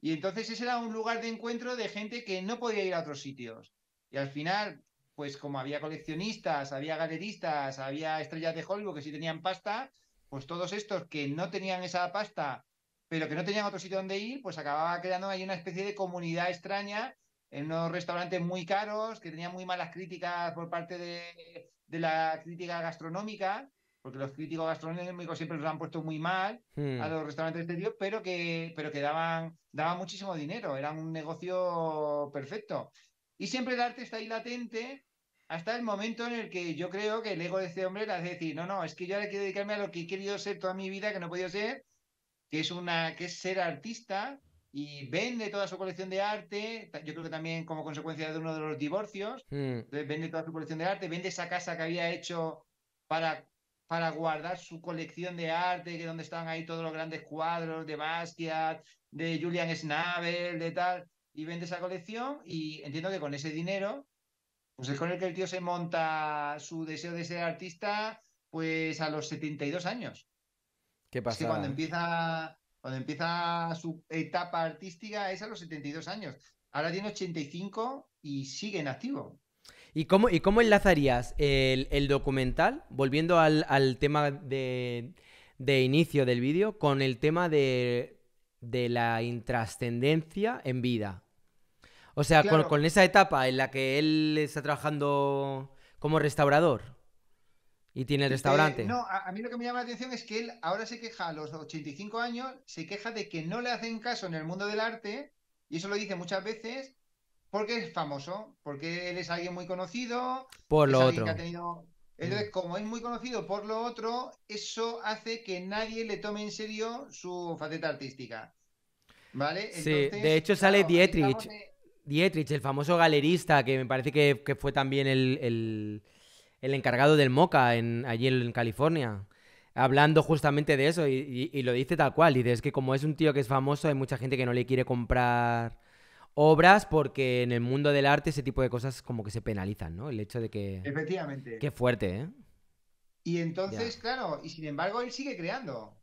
Y entonces ese era un lugar de encuentro de gente que no podía ir a otros sitios. Y al final pues como había coleccionistas, había galeristas, había estrellas de Hollywood que sí tenían pasta, pues todos estos que no tenían esa pasta, pero que no tenían otro sitio donde ir, pues acababa creando ahí una especie de comunidad extraña en unos restaurantes muy caros, que tenían muy malas críticas por parte de, la crítica gastronómica, porque los críticos gastronómicos siempre los han puesto muy mal hmm. a los restaurantes de Dios, pero que, pero que daban, daban muchísimo dinero, era un negocio perfecto. Y siempre el arte está ahí latente hasta el momento en el que yo creo que el ego de este hombre le decir, no, no, es que yo ahora quiero dedicarme a lo que he querido ser toda mi vida, que no he podido ser, que es, una, que es ser artista y vende toda su colección de arte, yo creo que también como consecuencia de uno de los divorcios, hmm. vende toda su colección de arte, vende esa casa que había hecho para, para guardar su colección de arte, que donde están ahí todos los grandes cuadros de Basquiat, de Julian Schnabel, de tal y vende esa colección y entiendo que con ese dinero, pues es con el que el tío se monta su deseo de ser artista, pues a los 72 años. ¿Qué pasa? que cuando empieza, cuando empieza su etapa artística es a los 72 años. Ahora tiene 85 y sigue en activo.
¿Y cómo, y cómo enlazarías el, documental, volviendo al, tema de, inicio del vídeo, con el tema de, de la intrascendencia en vida? O sea, con, esa etapa en la que él está trabajando como restaurador y tiene el restaurante. no,
a, mí lo que me llama la atención es que él ahora se queja a los 85 años, se queja de que no le hacen caso en el mundo del arte, y eso lo dice muchas veces, porque es famoso, porque él es alguien muy conocido. Por lo otro. Entonces, mm. como es muy conocido por lo otro, eso hace que nadie le tome en serio su faceta artística. ¿Vale? sí, de hecho sale Dietrich.
Dietrich, el famoso galerista, que me parece que, fue también el, encargado del Moca en, allí en, California, hablando justamente de eso, y, lo dice tal cual, dice, es que como es un tío que es famoso, hay mucha gente que no le quiere comprar obras porque en el mundo del arte ese tipo de cosas como que se penalizan, ¿no? El hecho de que... Efectivamente. Qué
fuerte, ¿eh? Y entonces, claro, y sin embargo él sigue creando.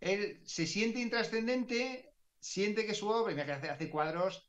Él se siente intrascendente, siente que su obra, que hace cuadros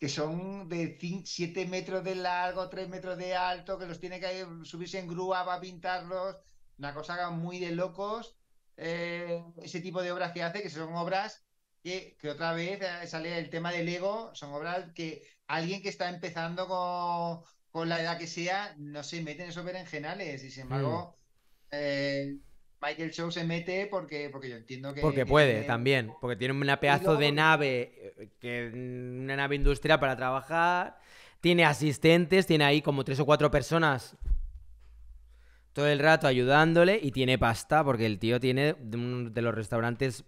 que son de 7 metros de largo, 3 metros de alto, que los tiene que subirse en grúa para pintarlos, una cosa muy de locos, eh, ese tipo de obras que hace, que son obras que, que, otra vez eh, sale el tema del ego, son obras que alguien que está empezando con, con la edad que sea no se meten en esos berenjenales y sin embargo mm. eh, Michael Show se mete porque, porque yo entiendo que. Porque puede, también.
Porque tiene un pedazo de nave, eh, que, una nave industrial para trabajar. Tiene asistentes, tiene ahí como tres o cuatro personas todo el rato ayudándole y tiene pasta, porque el tío tiene de los restaurantes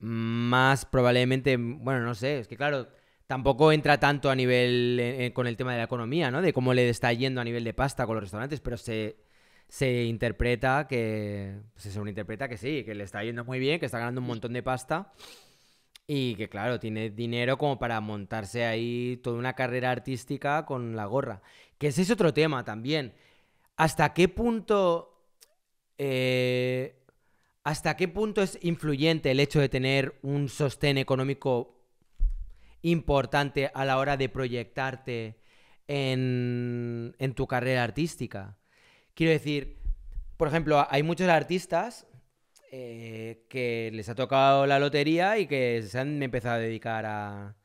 más probablemente. Bueno, no sé, es que claro, tampoco entra tanto a nivel eh, eh, con el tema de la economía, ¿no? De cómo le está yendo a nivel de pasta con los restaurantes, pero se se interpreta que. Pues, se interpreta que sí, que le está yendo muy bien, que está ganando un montón de pasta. Y que claro, tiene dinero como para montarse ahí toda una carrera artística con la gorra. Que ese es otro tema también. ¿Hasta qué punto. Eh, ¿Hasta qué punto es influyente el hecho de tener un sostén económico importante a la hora de proyectarte en tu carrera artística? Quiero decir, por ejemplo, hay muchos artistas eh, que les ha tocado la lotería y que se han empezado a dedicar a...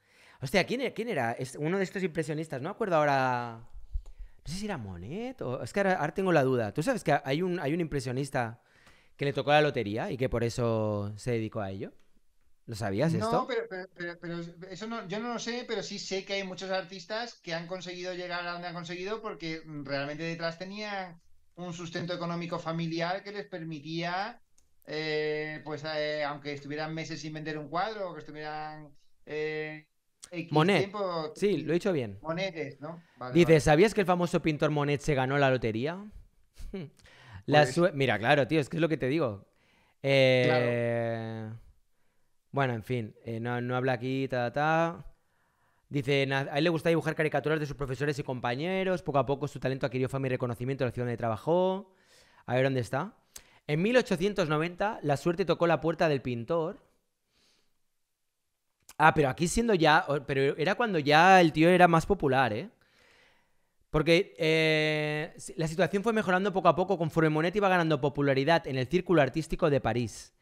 Hostia, ¿quién, e-, quién era? uno de estos impresionistas, no me acuerdo ahora... No sé si era Monet o... Es que ahora, tengo la duda. ¿Tú sabes que hay un, hay un impresionista que le tocó la lotería y que por eso se dedicó a ello? ¿Lo sabías esto? No,
pero, eso no, yo no lo sé, pero sí sé que hay muchos artistas que han conseguido llegar a donde han conseguido porque realmente detrás tenían un sustento económico familiar que les permitía, eh, pues eh, aunque estuvieran meses sin vender un cuadro, que estuvieran... Eh,
sí, lo he dicho bien.
Monetes, ¿no? Dice, ¿sabías
que el famoso pintor Monet se ganó la lotería? <laughs> Pues mira, claro, tío, es que es lo que te digo. Eh, bueno, en fin, no, no, habla aquí, ta, ta. Dice, a él le gusta dibujar caricaturas de sus profesores y compañeros. Poco a poco su talento adquirió fama y reconocimiento en la ciudad donde trabajó. A ver dónde está. En 1890, la suerte tocó la puerta del pintor. Ah, pero aquí siendo ya. Pero era cuando ya el tío era más popular, ¿eh? Porque eh, la situación fue mejorando poco a poco conforme Monet iba ganando popularidad en el círculo artístico de París.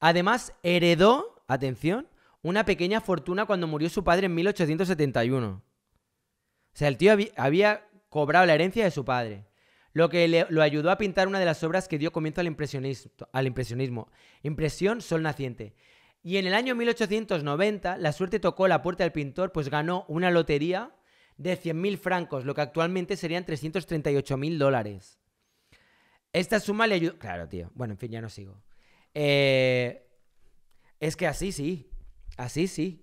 Además, heredó, atención, una pequeña fortuna cuando murió su padre en 1871. O sea, el tío había cobrado la herencia de su padre, lo que le, lo ayudó a pintar una de las obras que dio comienzo al impresionismo, al impresionismo, Impresión Sol Naciente. Y en el año 1890 la suerte tocó la puerta al pintor, pues ganó una lotería de 100.000 francos, lo que actualmente serían 338.000 dólares. Esta suma le ayudó... Claro, tío. Bueno, en fin, ya no sigo. Eh, es que así sí. Así ah, sí.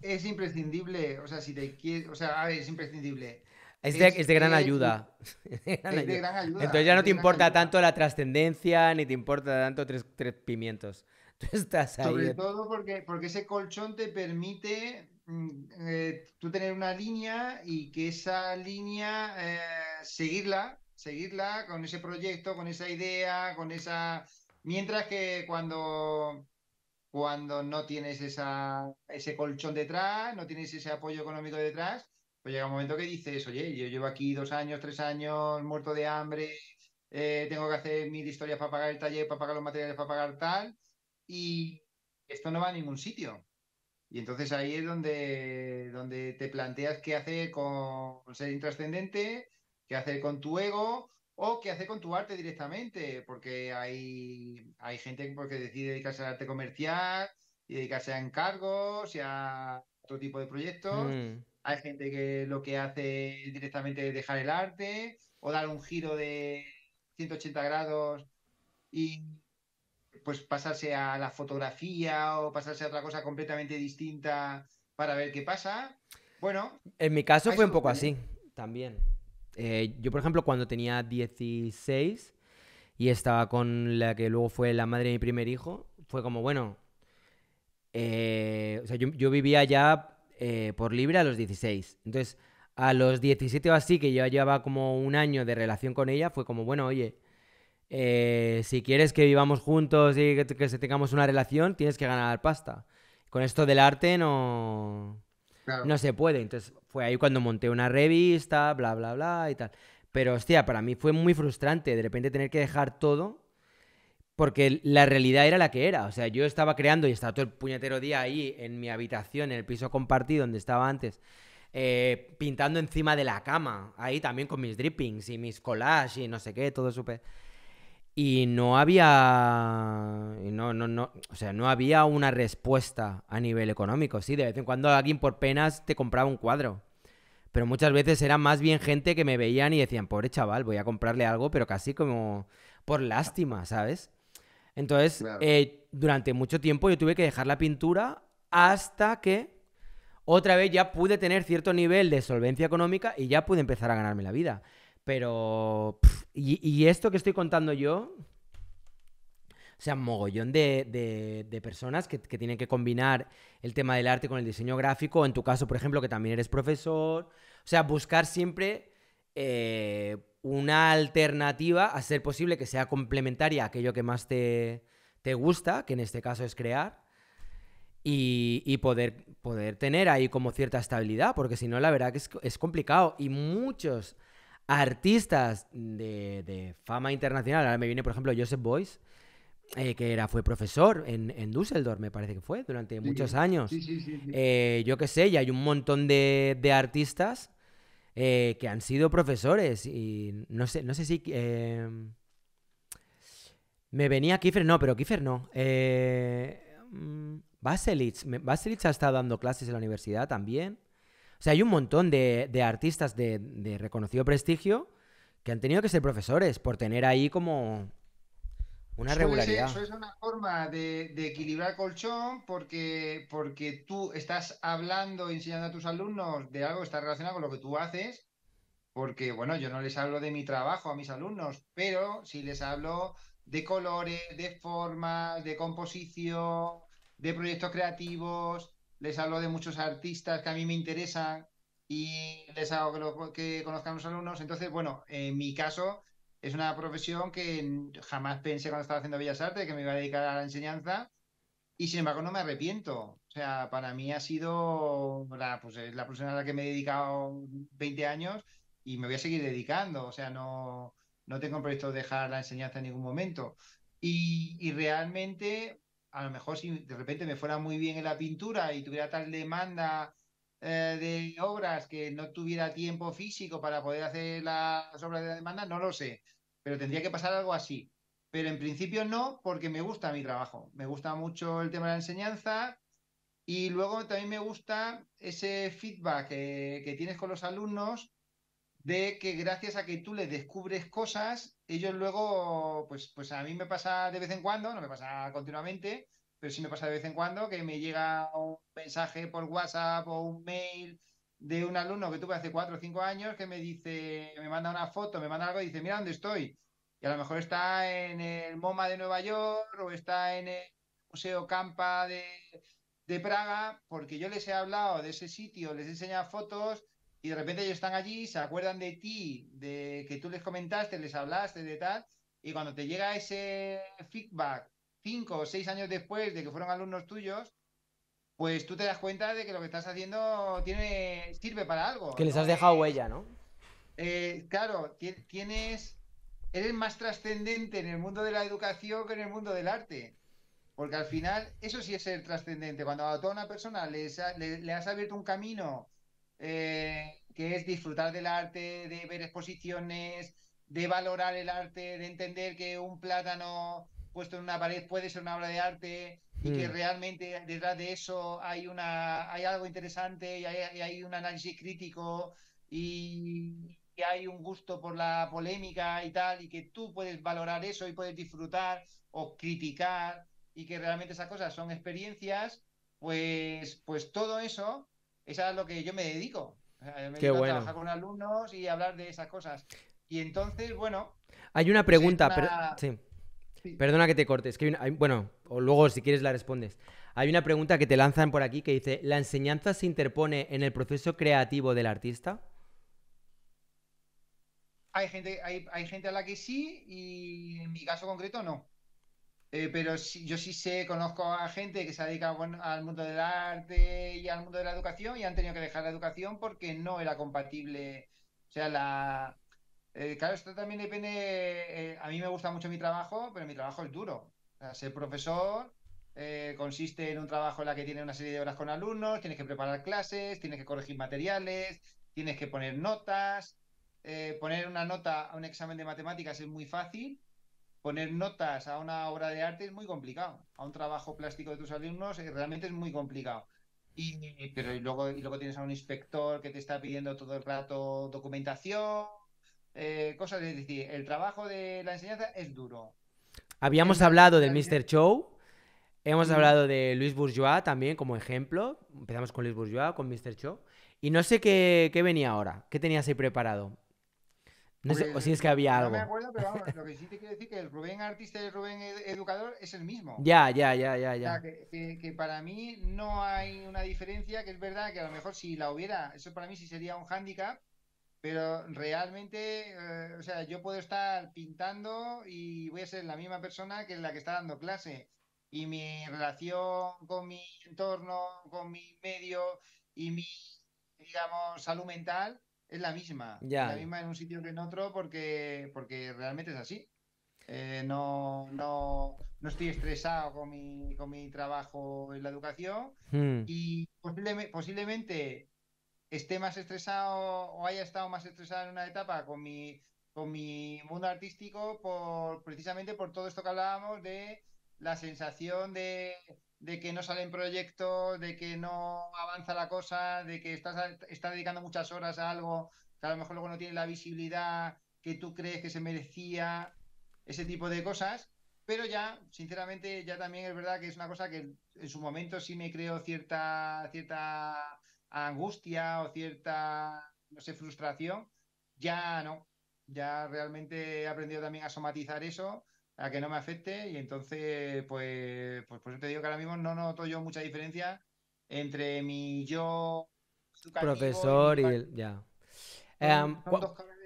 Es, imprescindible, o sea, si te quieres, o sea, es imprescindible. Es de, gran, ayuda. Es de gran ayuda. Entonces ya no te importa
tanto la trascendencia, ni te importa tanto tres, pimientos. <laughs> Tú estás ahí. Sobre
todo porque, ese colchón te permite mm, eh, tú tener una línea y que esa línea eh, seguirla, seguirla con ese proyecto, con esa idea, con esa... Mientras que cuando cuando no tienes ese colchón detrás, no tienes ese apoyo económico detrás, pues llega un momento que dices, oye, yo llevo aquí dos años, tres años muerto de hambre, eh, tengo que hacer mil historias para pagar el taller, para pagar los materiales, para pagar tal, y esto no va a ningún sitio. Y entonces ahí es donde, donde te planteas qué hacer con ser intrascendente, qué hacer con tu ego, o qué hace con tu arte directamente, porque hay, gente porque pues, decide dedicarse al arte comercial y dedicarse a encargos y a otro tipo de proyectos. Mm. Hay gente que lo que hace es directamente dejar el arte o dar un giro de 180 grados y pues pasarse a la fotografía o pasarse a otra cosa completamente distinta para ver qué pasa. Bueno.
En mi caso fue un poco así también. Eh, yo, por ejemplo, cuando tenía 16 y estaba con la que luego fue la madre de mi primer hijo, fue como, bueno, eh, o sea, yo, vivía ya eh, por libre a los 16. Entonces, a los 17 o así, que yo llevaba como un año de relación con ella, fue como, bueno, oye, si quieres que vivamos juntos y que, que, tengamos una relación, tienes que ganar pasta. Con esto del arte no... No se puede. Entonces fue ahí cuando monté una revista, bla, bla, bla y tal. Pero hostia, para mí fue muy frustrante de repente tener que dejar todo porque la realidad era la que era. O sea, yo estaba creando y estaba todo el puñetero día ahí en mi habitación, en el piso compartido donde estaba antes, eh, pintando encima de la cama, ahí también con mis drippings y mis collages y no sé qué, todo súper y no había no, no, no, sea, no había una respuesta a nivel económico, sí, de vez en cuando alguien por penas te compraba un cuadro. Pero muchas veces era más bien gente que me veían y decían, "Pobre chaval, voy a comprarle algo", pero casi como por lástima, ¿sabes? Entonces, eh, durante mucho tiempo yo tuve que dejar la pintura hasta que otra vez ya pude tener cierto nivel de solvencia económica y ya pude empezar a ganarme la vida. Pero. y, esto que estoy contando yo. O sea, mogollón de, personas que, tienen que combinar el tema del arte con el diseño gráfico. En tu caso, por ejemplo, que también eres profesor. O sea, buscar siempre eh, una alternativa a ser posible que sea complementaria a aquello que más te, gusta, que en este caso es crear. Y, poder, poder tener ahí como cierta estabilidad, porque si no, la verdad que es, es complicado. Y muchos artistas de, fama internacional. Ahora me viene, por ejemplo, Joseph Boyce, eh, que era, fue profesor en, Düsseldorf, me parece que fue, durante muchos años. Eh, yo qué sé, y hay un montón de, artistas eh, que han sido profesores. Y no sé, no sé si. me venía Kiefer, no, pero Kiefer no. Mm, Baselitz, Baselitz ha estado dando clases en la universidad también. O sea, hay un montón de, artistas de, reconocido prestigio que han tenido que ser profesores por tener ahí como una regularidad. Eso
es una forma de, equilibrar colchón porque, porque tú estás hablando, enseñando a tus alumnos de algo que está relacionado con lo que tú haces, porque, bueno, yo no les hablo de mi trabajo a mis alumnos, pero sí les hablo de colores, de formas, de composición, de proyectos creativos, les hablo de muchos artistas que a mí me interesan y les hago que, conozcan los alumnos. Entonces, bueno, en mi caso es una profesión que jamás pensé cuando estaba haciendo Bellas Artes que me iba a dedicar a la enseñanza y sin embargo no me arrepiento. O sea, para mí ha sido la, pues, la profesión a la que me he dedicado 20 años y me voy a seguir dedicando. O sea, no, no tengo de dejar la enseñanza en ningún momento. Y, y realmente a lo mejor si de repente me fuera muy bien en la pintura y tuviera tal demanda eh, de obras que no tuviera tiempo físico para poder hacer las obras de demanda, no lo sé, pero tendría que pasar algo así. Pero en principio no, porque me gusta mi trabajo, me gusta mucho el tema de la enseñanza y luego también me gusta ese feedback eh, que tienes con los alumnos de que gracias a que tú les descubres cosas, ellos luego, pues, pues a mí me pasa de vez en cuando, no me pasa continuamente, pero sí me pasa de vez en cuando que me llega un mensaje por WhatsApp o un mail de un alumno que tuve hace cuatro o cinco años que me dice, me manda una foto, me manda algo y dice, mira dónde estoy. Y a lo mejor está en el MoMA de Nueva York o está en el Museo Campa de, de Praga, porque yo les he hablado de ese sitio, les he enseñado fotos y de repente ellos están allí, se acuerdan de ti, de que tú les comentaste, les hablaste de tal, y cuando te llega ese feedback cinco o seis años después de que fueron alumnos tuyos, pues tú te das cuenta de que lo que estás haciendo tiene sirve para algo. Que les has
dejado eh, huella, ¿no?
Eh, claro, tienes, eres más trascendente en el mundo de la educación que en el mundo del arte. Porque al final, eso sí es ser trascendente. Cuando a toda una persona ha, le has abierto un camino eh, que es disfrutar del arte, de ver exposiciones, de valorar el arte, de entender que un plátano puesto en una pared puede ser una obra de arte y que mm. realmente detrás de eso hay una hay algo interesante y hay, un análisis crítico y, hay un gusto por la polémica y tal y que tú puedes valorar eso y puedes disfrutar o criticar y que realmente esas cosas son experiencias pues pues todo eso eso es a lo que yo me dedico. dedico a trabajar con alumnos y hablar de esas cosas. Y entonces, bueno. Hay una pues pregunta, Sí.
Perdona que te cortes, que bueno, o luego si quieres la respondes. Hay una pregunta que te lanzan por aquí que dice, ¿la enseñanza se interpone en el proceso creativo del artista?
Hay gente, hay gente a la que sí y en mi caso concreto no. Eh, pero yo sí sé, conozco a gente que se ha dedicado al mundo del arte y al mundo de la educación y han tenido que dejar la educación porque no era compatible. O sea, la. Eh, claro, esto también depende. Eh, a mí me gusta mucho mi trabajo, pero mi trabajo es duro. ser profesor consiste en un trabajo en la que tienes una serie de horas con alumnos, tienes que preparar clases, tienes que corregir materiales, tienes que poner notas. poner una nota a un examen de matemáticas es muy fácil, poner notas a una obra de arte es muy complicado. A un trabajo plástico de tus alumnos eh, realmente es muy complicado. Y, pero luego, tienes a un inspector que te está pidiendo todo el rato documentación, eh, cosas. de decir, el trabajo de la enseñanza es duro.
Habíamos hablado del Mr. Chow. Hemos hablado de Luis Bourgeois también como ejemplo. Empezamos con Luis Bourgeois, con Mr. Chow. Y no sé qué, qué venía ahora. ¿Qué tenías ahí preparado? o si es que había algo. No me acuerdo,
pero lo que sí te quiero decir que el Rubén artista y el Rubén educador es el mismo. Ya,
ya, ya, ya. ya. O sea,
que, para mí no hay una diferencia, que es verdad que a lo mejor si la hubiera, eso para mí sí sería un hándicap, pero realmente, eh, o sea, yo puedo estar pintando y voy a ser la misma persona que la que está dando clase. Y mi relación con mi entorno, con mi medio y mi, digamos, salud mental es la misma. La misma en un sitio que en otro porque, porque realmente es así. Eh, no, estoy estresado con mi, con mi trabajo en la educación
hmm. y
posiblemente esté más estresado o haya estado más estresado en una etapa con mi, con mi mundo artístico por, precisamente por todo esto que hablábamos de la sensación de de que no sale en proyecto, de que no avanza la cosa, de que estás, dedicando muchas horas a algo que a lo mejor luego no tiene la visibilidad que tú crees que se merecía, ese tipo de cosas. Pero ya, sinceramente, ya también es verdad que es una cosa que en su momento sí me creó cierta, cierta angustia o cierta, no sé, frustración. Ya no, ya realmente he aprendido también a somatizar eso a que no me afecte y entonces, pues, pues por eso te digo que ahora mismo no noto yo mucha diferencia entre mi yo profesor y,
ya. Em,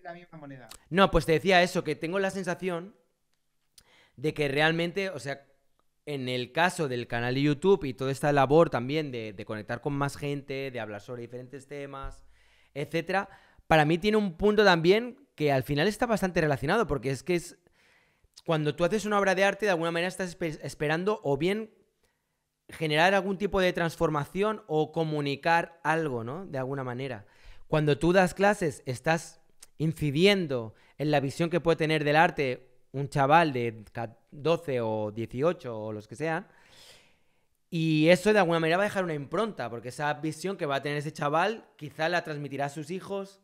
la misma moneda. No, pues te decía eso, que tengo la sensación de que realmente, o sea, en el caso del canal de YouTube y toda esta labor también de, de, conectar con más gente, de hablar sobre diferentes temas, etcétera, para mí tiene un punto también que al final está bastante relacionado, porque es que es cuando tú haces una obra de arte, de alguna manera estás esperando o bien generar algún tipo de transformación o comunicar algo, ¿no? De alguna manera. Cuando tú das clases, estás incidiendo en la visión que puede tener del arte un chaval de 12 o 18 o los que sean. Y eso de alguna manera va a dejar una impronta, porque esa visión que va a tener ese chaval quizá la transmitirá a sus hijos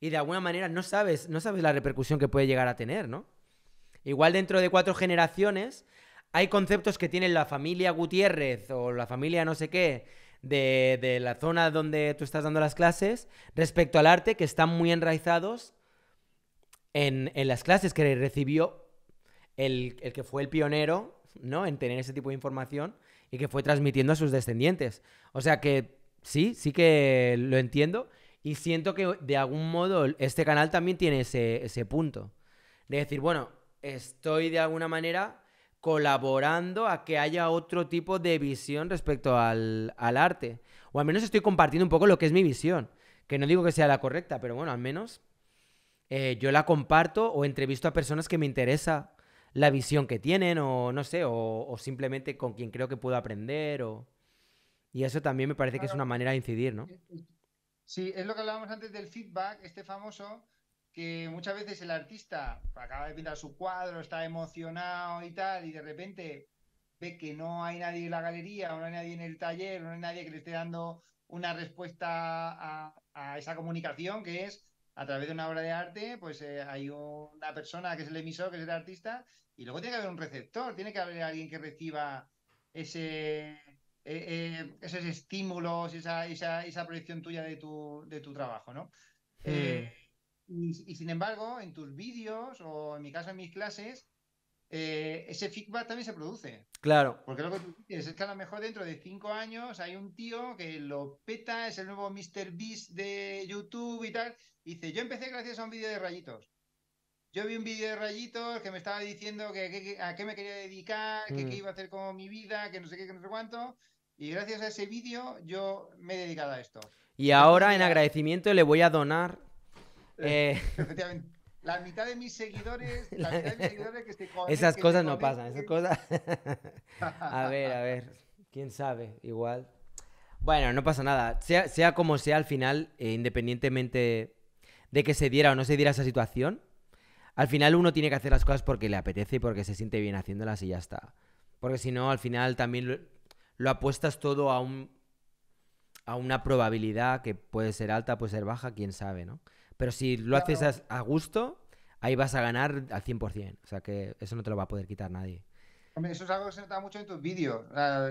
y de alguna manera no sabes, no sabes la repercusión que puede llegar a tener, ¿no? Igual dentro de cuatro generaciones hay conceptos que tienen la familia Gutiérrez o la familia no sé qué de, la zona donde tú estás dando las clases respecto al arte que están muy enraizados en, las clases que recibió el, que fue el pionero ¿no? en tener ese tipo de información y que fue transmitiendo a sus descendientes. O sea que sí, sí que lo entiendo y siento que de algún modo este canal también tiene ese punto. De decir, bueno, estoy de alguna manera colaborando a que haya otro tipo de visión respecto al, arte. O al menos estoy compartiendo un poco lo que es mi visión. Que no digo que sea la correcta, pero bueno, al menos eh, yo la comparto o entrevisto a personas que me interesa la visión que tienen o no sé, o, simplemente con quien creo que puedo aprender. O... Y eso también me parece que es una manera de incidir, ¿no?
Sí, es lo que hablábamos antes del feedback, este famoso, que muchas veces el artista acaba de pintar su cuadro, está emocionado y tal, y de repente ve que no hay nadie en la galería, no hay nadie en el taller, no hay nadie que le esté dando una respuesta a, esa comunicación que es a través de una obra de arte, pues eh, hay una persona que es el emisor, que es el artista, y luego tiene que haber un receptor, tiene que haber alguien que reciba ese, eh, eh, esos estímulos, esa, esa, proyección tuya de tu, de tu trabajo, ¿no? Mm. Y, sin embargo, en tus vídeos o en mi caso en mis clases, eh, ese feedback también se produce.
Claro. Porque lo que tú
dices es que a lo mejor dentro de cinco años hay un tío que lo peta, es el nuevo Mr. Beast de YouTube y tal. Y dice, yo empecé gracias a un vídeo de rayitos. Yo vi un vídeo de rayitos que me estaba diciendo que, a qué me quería dedicar, qué mm. iba a hacer con mi vida, que no sé qué, que no sé cuánto. Y gracias a ese vídeo yo me he dedicado a esto.
Y ahora en agradecimiento le voy a donar eh, <laughs> Efectivamente. La mitad
de mis seguidores, <laughs> Esas cosas no pasan, esas cosas. <laughs> a ver, a ver.
Quién sabe, igual. Bueno, no pasa nada. Sea, como sea, al final, eh, independientemente de que se diera o no se diera esa situación, al final uno tiene que hacer las cosas porque le apetece y porque se siente bien haciéndolas y ya está. Porque si no, al final también lo, lo apuestas todo a un a una probabilidad que puede ser alta, puede ser baja, quién sabe, ¿no? Pero si lo haces a, gusto, ahí vas a ganar al 100%. O sea que eso no te lo va a poder quitar nadie.
Hombre, Eso es algo que se nota mucho en tus vídeos.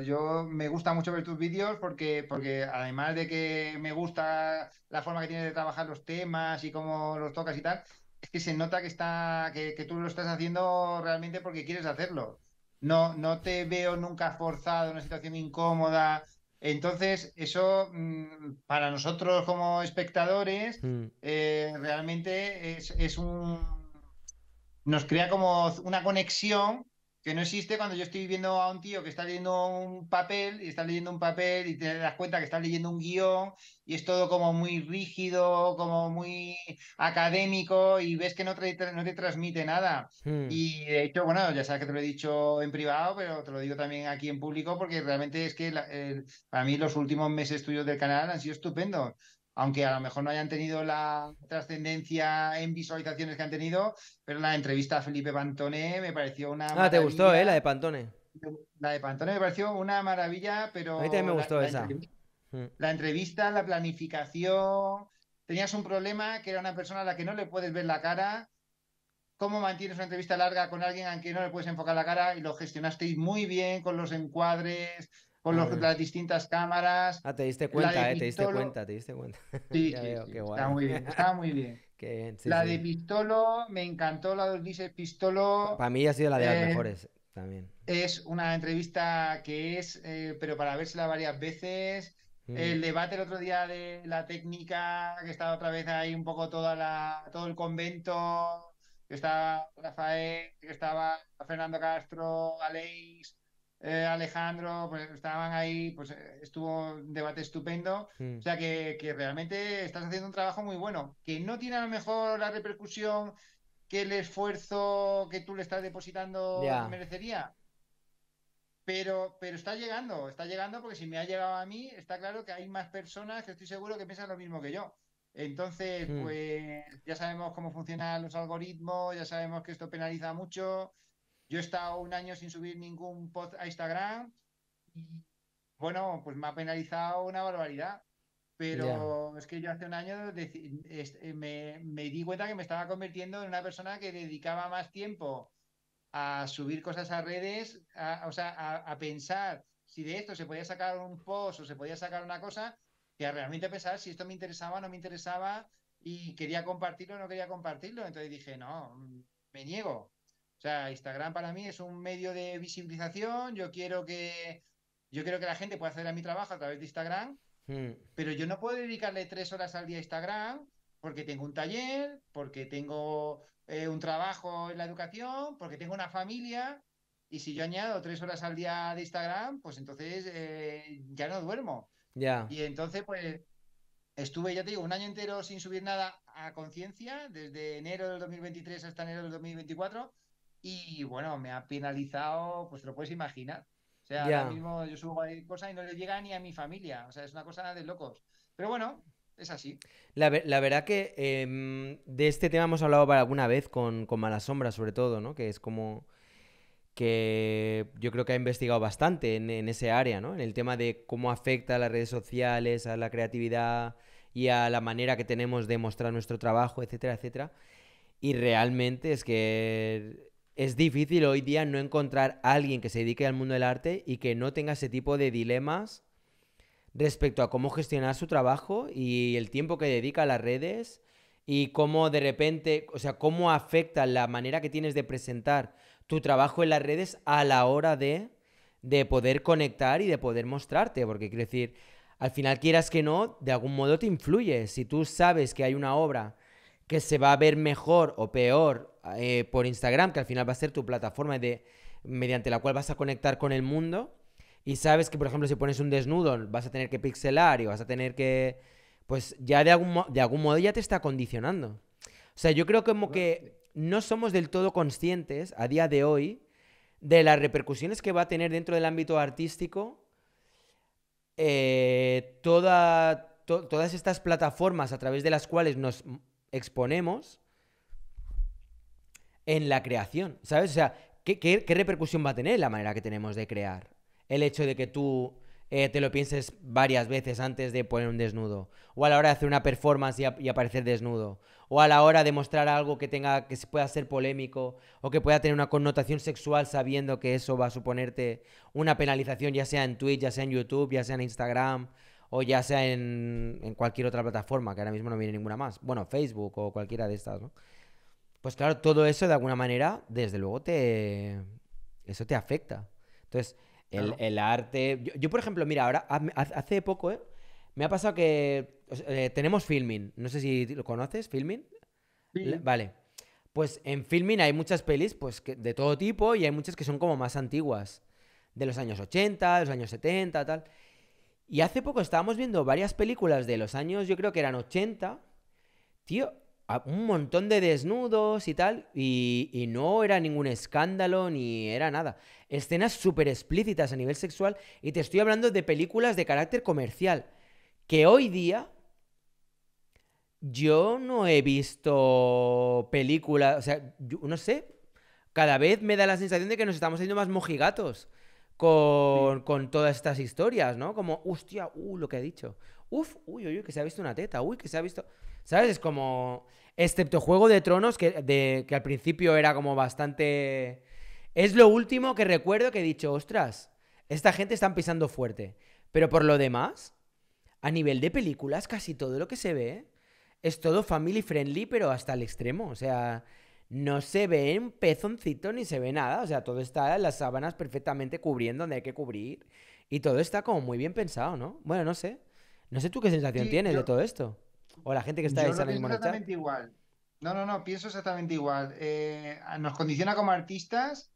yo me gusta mucho ver tus vídeos porque, porque además de que me gusta la forma que tienes de trabajar los temas y cómo los tocas y tal, es que se nota que está que, que, tú lo estás haciendo realmente porque quieres hacerlo. No, no te veo nunca forzado, en una situación incómoda entonces, eso mm, para nosotros como espectadores hmm. eh, realmente es, es, un... nos crea como una conexión que no existe cuando yo estoy viendo a un tío que está leyendo un papel y está leyendo un papel y te das cuenta que está leyendo un guión y es todo como muy rígido, como muy académico y ves que no, te, no te transmite nada. Hmm. Y de hecho, bueno, ya sabes que te lo he dicho en privado, pero te lo digo también aquí en público porque realmente es que para mí los últimos meses tuyos del canal han sido estupendos aunque a lo mejor no hayan tenido la trascendencia en visualizaciones que han tenido, pero la entrevista a Felipe Pantone me pareció una... Ah, te gustó, ¿eh? La de Pantone. La de Pantone me pareció una maravilla, pero... A mí también me gustó esa. Mm. La entrevista, la planificación... Tenías un problema que era una persona a la que no le puedes ver la cara. ¿Cómo mantienes una entrevista larga con alguien a quien no le puedes enfocar la cara? Y lo gestionasteis muy bien con los encuadres, con ah, las distintas cámaras. Ah, te diste cuenta, eh, te diste cuenta, te diste cuenta. <laughs> Sí, está muy bien, está muy bien. <laughs> la de Pistolo, me encantó la de Ulises Pistolo. Para
mí ha sido la de las eh, mejores también.
Es una entrevista que es, eh, pero para vérsela varias veces. El mm. debate el otro día de la técnica, que estaba otra vez ahí un poco toda la, todo el convento, que estaba Rafael, que estaba Fernando Castro, Aleix, eh, Alejandro, pues estaban ahí, pues eh, estuvo un debate estupendo. Hmm. O sea que, realmente estás haciendo un trabajo muy bueno, que no tiene a lo mejor la repercusión que el esfuerzo que tú le estás depositando merecería. Pero, pero está llegando, está llegando porque si me ha llegado a mí, está claro que hay más personas que estoy seguro que piensan lo mismo que yo. Entonces, hmm. pues ya sabemos cómo funcionan los algoritmos, ya sabemos que esto penaliza mucho, yo he estado un año sin subir ningún post a Instagram y, bueno, pues me ha penalizado una barbaridad. Pero es que yo hace un año eh, me, di cuenta que me estaba convirtiendo en una persona que dedicaba más tiempo a subir cosas a redes, a, o sea, a, a, pensar si de esto se podía sacar un post o se podía sacar una cosa, que a realmente pensar si esto me interesaba o no me interesaba y quería compartirlo o no quería compartirlo. Entonces dije, no, me niego. O sea, Instagram para mí es un medio de visibilización. Yo quiero que, yo quiero que la gente pueda hacer a mi trabajo a través de Instagram, hmm. pero yo no puedo dedicarle tres horas al día a Instagram porque tengo un taller, porque tengo eh, un trabajo en la educación, porque tengo una familia. Y si yo añado tres horas al día de Instagram, pues entonces eh, ya no duermo. Ya. Y entonces, pues estuve, ya te digo, un año entero sin subir nada a conciencia, desde enero del 2023 hasta enero del 2024 y bueno, me ha penalizado, pues te lo puedes imaginar. O sea, ahora mismo yo subo ahí cosa y no le llega ni a mi familia. O sea, es una cosa de locos. Pero bueno, es así.
La, verdad que em, de este tema hemos hablado alguna vez con, con Mala Sombra, sobre todo, ¿no? Que es como que yo creo que ha investigado bastante en, en, ese área, ¿no? En el tema de cómo afecta a las redes sociales, a la creatividad y a la manera que tenemos de mostrar nuestro trabajo, etcétera, etcétera. Y realmente es que es difícil hoy día no encontrar a alguien que se dedique al mundo del arte y que no tenga ese tipo de dilemas respecto a cómo gestionar su trabajo y el tiempo que dedica a las redes y cómo de repente, o sea, cómo afecta la manera que tienes de presentar tu trabajo en las redes a la hora de, de poder conectar y de poder mostrarte, porque quiero decir, al final quieras que no, de algún modo te influye. Si tú sabes que hay una obra que se va a ver mejor o peor eh, por Instagram, que al final va a ser tu plataforma de, mediante la cual vas a conectar con el mundo. Y sabes que, por ejemplo, si pones un desnudo, vas a tener que pixelar y vas a tener que... Pues ya de algún, de algún modo ya te está condicionando. O sea, yo creo como que no somos del todo conscientes a día de hoy de las repercusiones que va a tener dentro del ámbito artístico eh, todas estas plataformas a través de las cuales nos exponemos en la creación, ¿sabes? O sea, ¿qué, repercusión va a tener la manera que tenemos de crear? El hecho de que tú eh, te lo pienses varias veces antes de poner un desnudo, o a la hora de hacer una performance y, aparecer desnudo, o a la hora de mostrar algo que tenga que pueda ser polémico o que pueda tener una connotación sexual sabiendo que eso va a suponerte una penalización ya sea en Twitch, ya sea en YouTube, ya sea en Instagram, o ya sea en, cualquier otra plataforma, que ahora mismo no viene ninguna más, bueno, Facebook o cualquiera de estas, ¿no? Pues claro, todo eso de alguna manera, desde luego, te eso te afecta. Entonces, el, arte... Yo, por ejemplo, mira, ahora, hace poco, ¿eh? Me ha pasado que eh, tenemos filming, no sé si lo conoces, filming. Vale. Pues en filming hay muchas pelis pues, de todo tipo y hay muchas que son como más antiguas, de los años 80, de los años 70, tal. Y hace poco estábamos viendo varias películas de los años, yo creo que eran 80, tío, un montón de desnudos y tal, y, no era ningún escándalo ni era nada. Escenas súper explícitas a nivel sexual, y te estoy hablando de películas de carácter comercial, que hoy día yo no he visto películas, o sea, no sé, cada vez me da la sensación de que nos estamos haciendo más mojigatos con, todas estas historias, ¿no? Como, hostia, uh, lo que ha dicho. Uf, uy, uy, uy, que se ha visto una teta, uy, que se ha visto... ¿Sabes? Es como... Excepto Juego de Tronos, que, de, que al principio era como bastante... Es lo último que recuerdo que he dicho, ostras, esta gente están pisando fuerte. Pero por lo demás, a nivel de películas, casi todo lo que se ve es todo family friendly, pero hasta el extremo. O sea, no se ve un pezoncito ni se ve nada. O sea, todo está en las sábanas perfectamente cubriendo donde hay que cubrir. Y todo está como muy bien pensado, ¿no? Bueno, no sé. No sé tú qué sensación tienes de todo esto. O la gente que está ahí pienso exactamente
igual. No, no, no, pienso exactamente igual. Eh, nos condiciona como artistas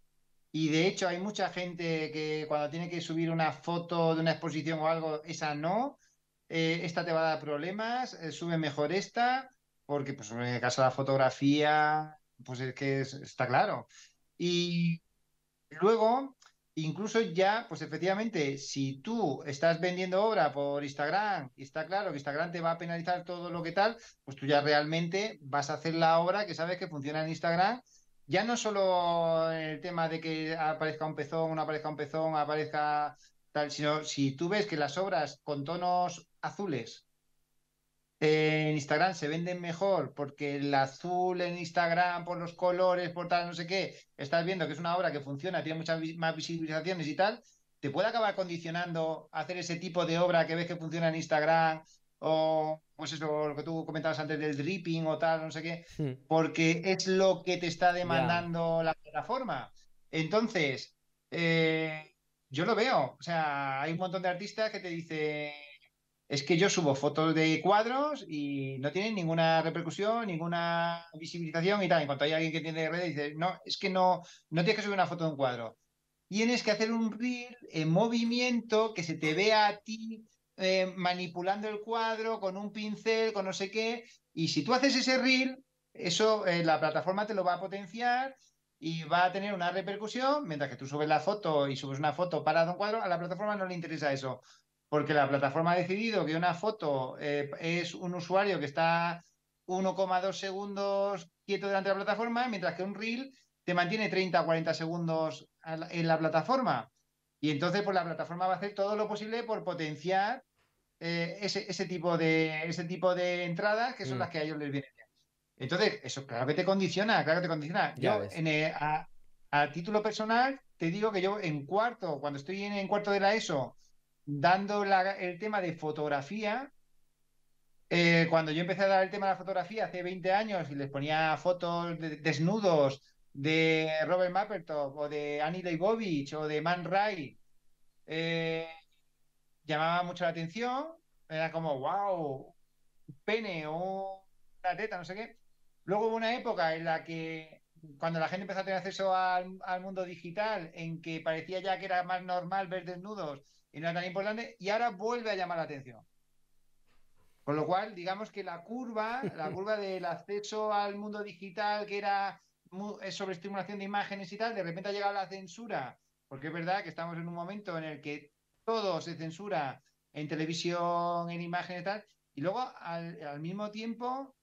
y de hecho hay mucha gente que cuando tiene que subir una foto de una exposición o algo, esa no. Eh, esta te va a dar problemas, eh, sube mejor esta, porque pues en el caso de la fotografía, pues es que está claro. Y luego, incluso ya, pues efectivamente, si tú estás vendiendo obra por Instagram y está claro que Instagram te va a penalizar todo lo que tal, pues tú ya realmente vas a hacer la obra que sabes que funciona en Instagram. Ya no solo el tema de que aparezca un pezón, no aparezca un pezón, aparezca tal, sino si tú ves que las obras con tonos azules en Instagram se venden mejor porque el azul en Instagram, por los colores, por tal, no sé qué, estás viendo que es una obra que funciona, tiene muchas más visibilizaciones y tal, te puede acabar condicionando hacer ese tipo de obra que ves que funciona en Instagram o pues eso, lo que tú comentabas antes del dripping o tal, no sé qué, hmm. porque es lo que te está demandando la plataforma. Entonces, eh, yo lo veo, o sea, hay un montón de artistas que te dicen es que yo subo fotos de cuadros y no tienen ninguna repercusión, ninguna visibilización y tal. En cuanto hay alguien que tiene redes, dice, no, es que no, no tienes que subir una foto de un cuadro. Tienes que hacer un reel en movimiento que se te vea a ti eh, manipulando el cuadro con un pincel, con no sé qué. Y si tú haces ese reel, eso eh, la plataforma te lo va a potenciar y va a tener una repercusión, mientras que tú subes la foto y subes una foto para un cuadro, a la plataforma no le interesa eso porque la plataforma ha decidido que una foto eh, es un usuario que está 1,2 segundos quieto delante de la plataforma, mientras que un reel te mantiene 30 o 40 segundos en la plataforma. Y entonces, pues la plataforma va a hacer todo lo posible por potenciar eh, ese, tipo de, ese tipo de entradas que son mm. las que a ellos les vienen bien. Entonces, eso claro que te condiciona, claro que te condiciona. yo, eh, a, título personal, te digo que yo en cuarto, cuando estoy en cuarto de la ESO, dando el tema de fotografía. Eh, cuando yo empecé a dar el tema de la fotografía hace 20 años y les ponía fotos de, desnudos de Robert Mapplethorpe o de Annie Leibovich o de Man Ray, eh, llamaba mucho la atención. Era como, wow, pene o una teta, no sé qué. Luego hubo una época en la que cuando la gente empezó a tener acceso al, mundo digital, en que parecía ya que era más normal ver desnudos y no era tan importante, y ahora vuelve a llamar la atención. Con lo cual, digamos que la curva, la <laughs> curva del acceso al mundo digital, que era sobre estimulación de imágenes y tal, de repente ha llegado la censura, porque es verdad que estamos en un momento en el que todo se censura en televisión, en imágenes y tal, y luego al, mismo tiempo,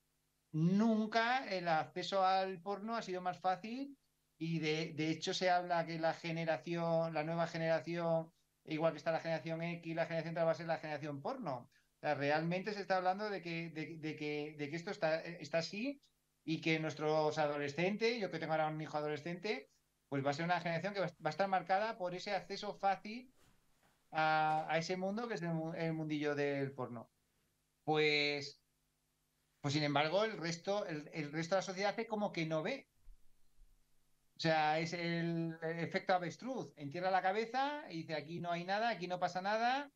nunca el acceso al porno ha sido más fácil y de, de hecho se habla que la generación, la nueva generación igual que está la generación X, la generación tal va a ser la generación porno. realmente se está hablando de que, de, que, esto está, está así y que nuestros adolescentes, yo que tengo ahora un hijo adolescente, pues va a ser una generación que va a estar marcada por ese acceso fácil a, ese mundo que es el, mundillo del porno. Pues, pues sin embargo, el resto, el, el resto de la sociedad hace como que no ve o sea, es el efecto avestruz. Entierra la cabeza y dice, aquí no hay nada, aquí no pasa nada,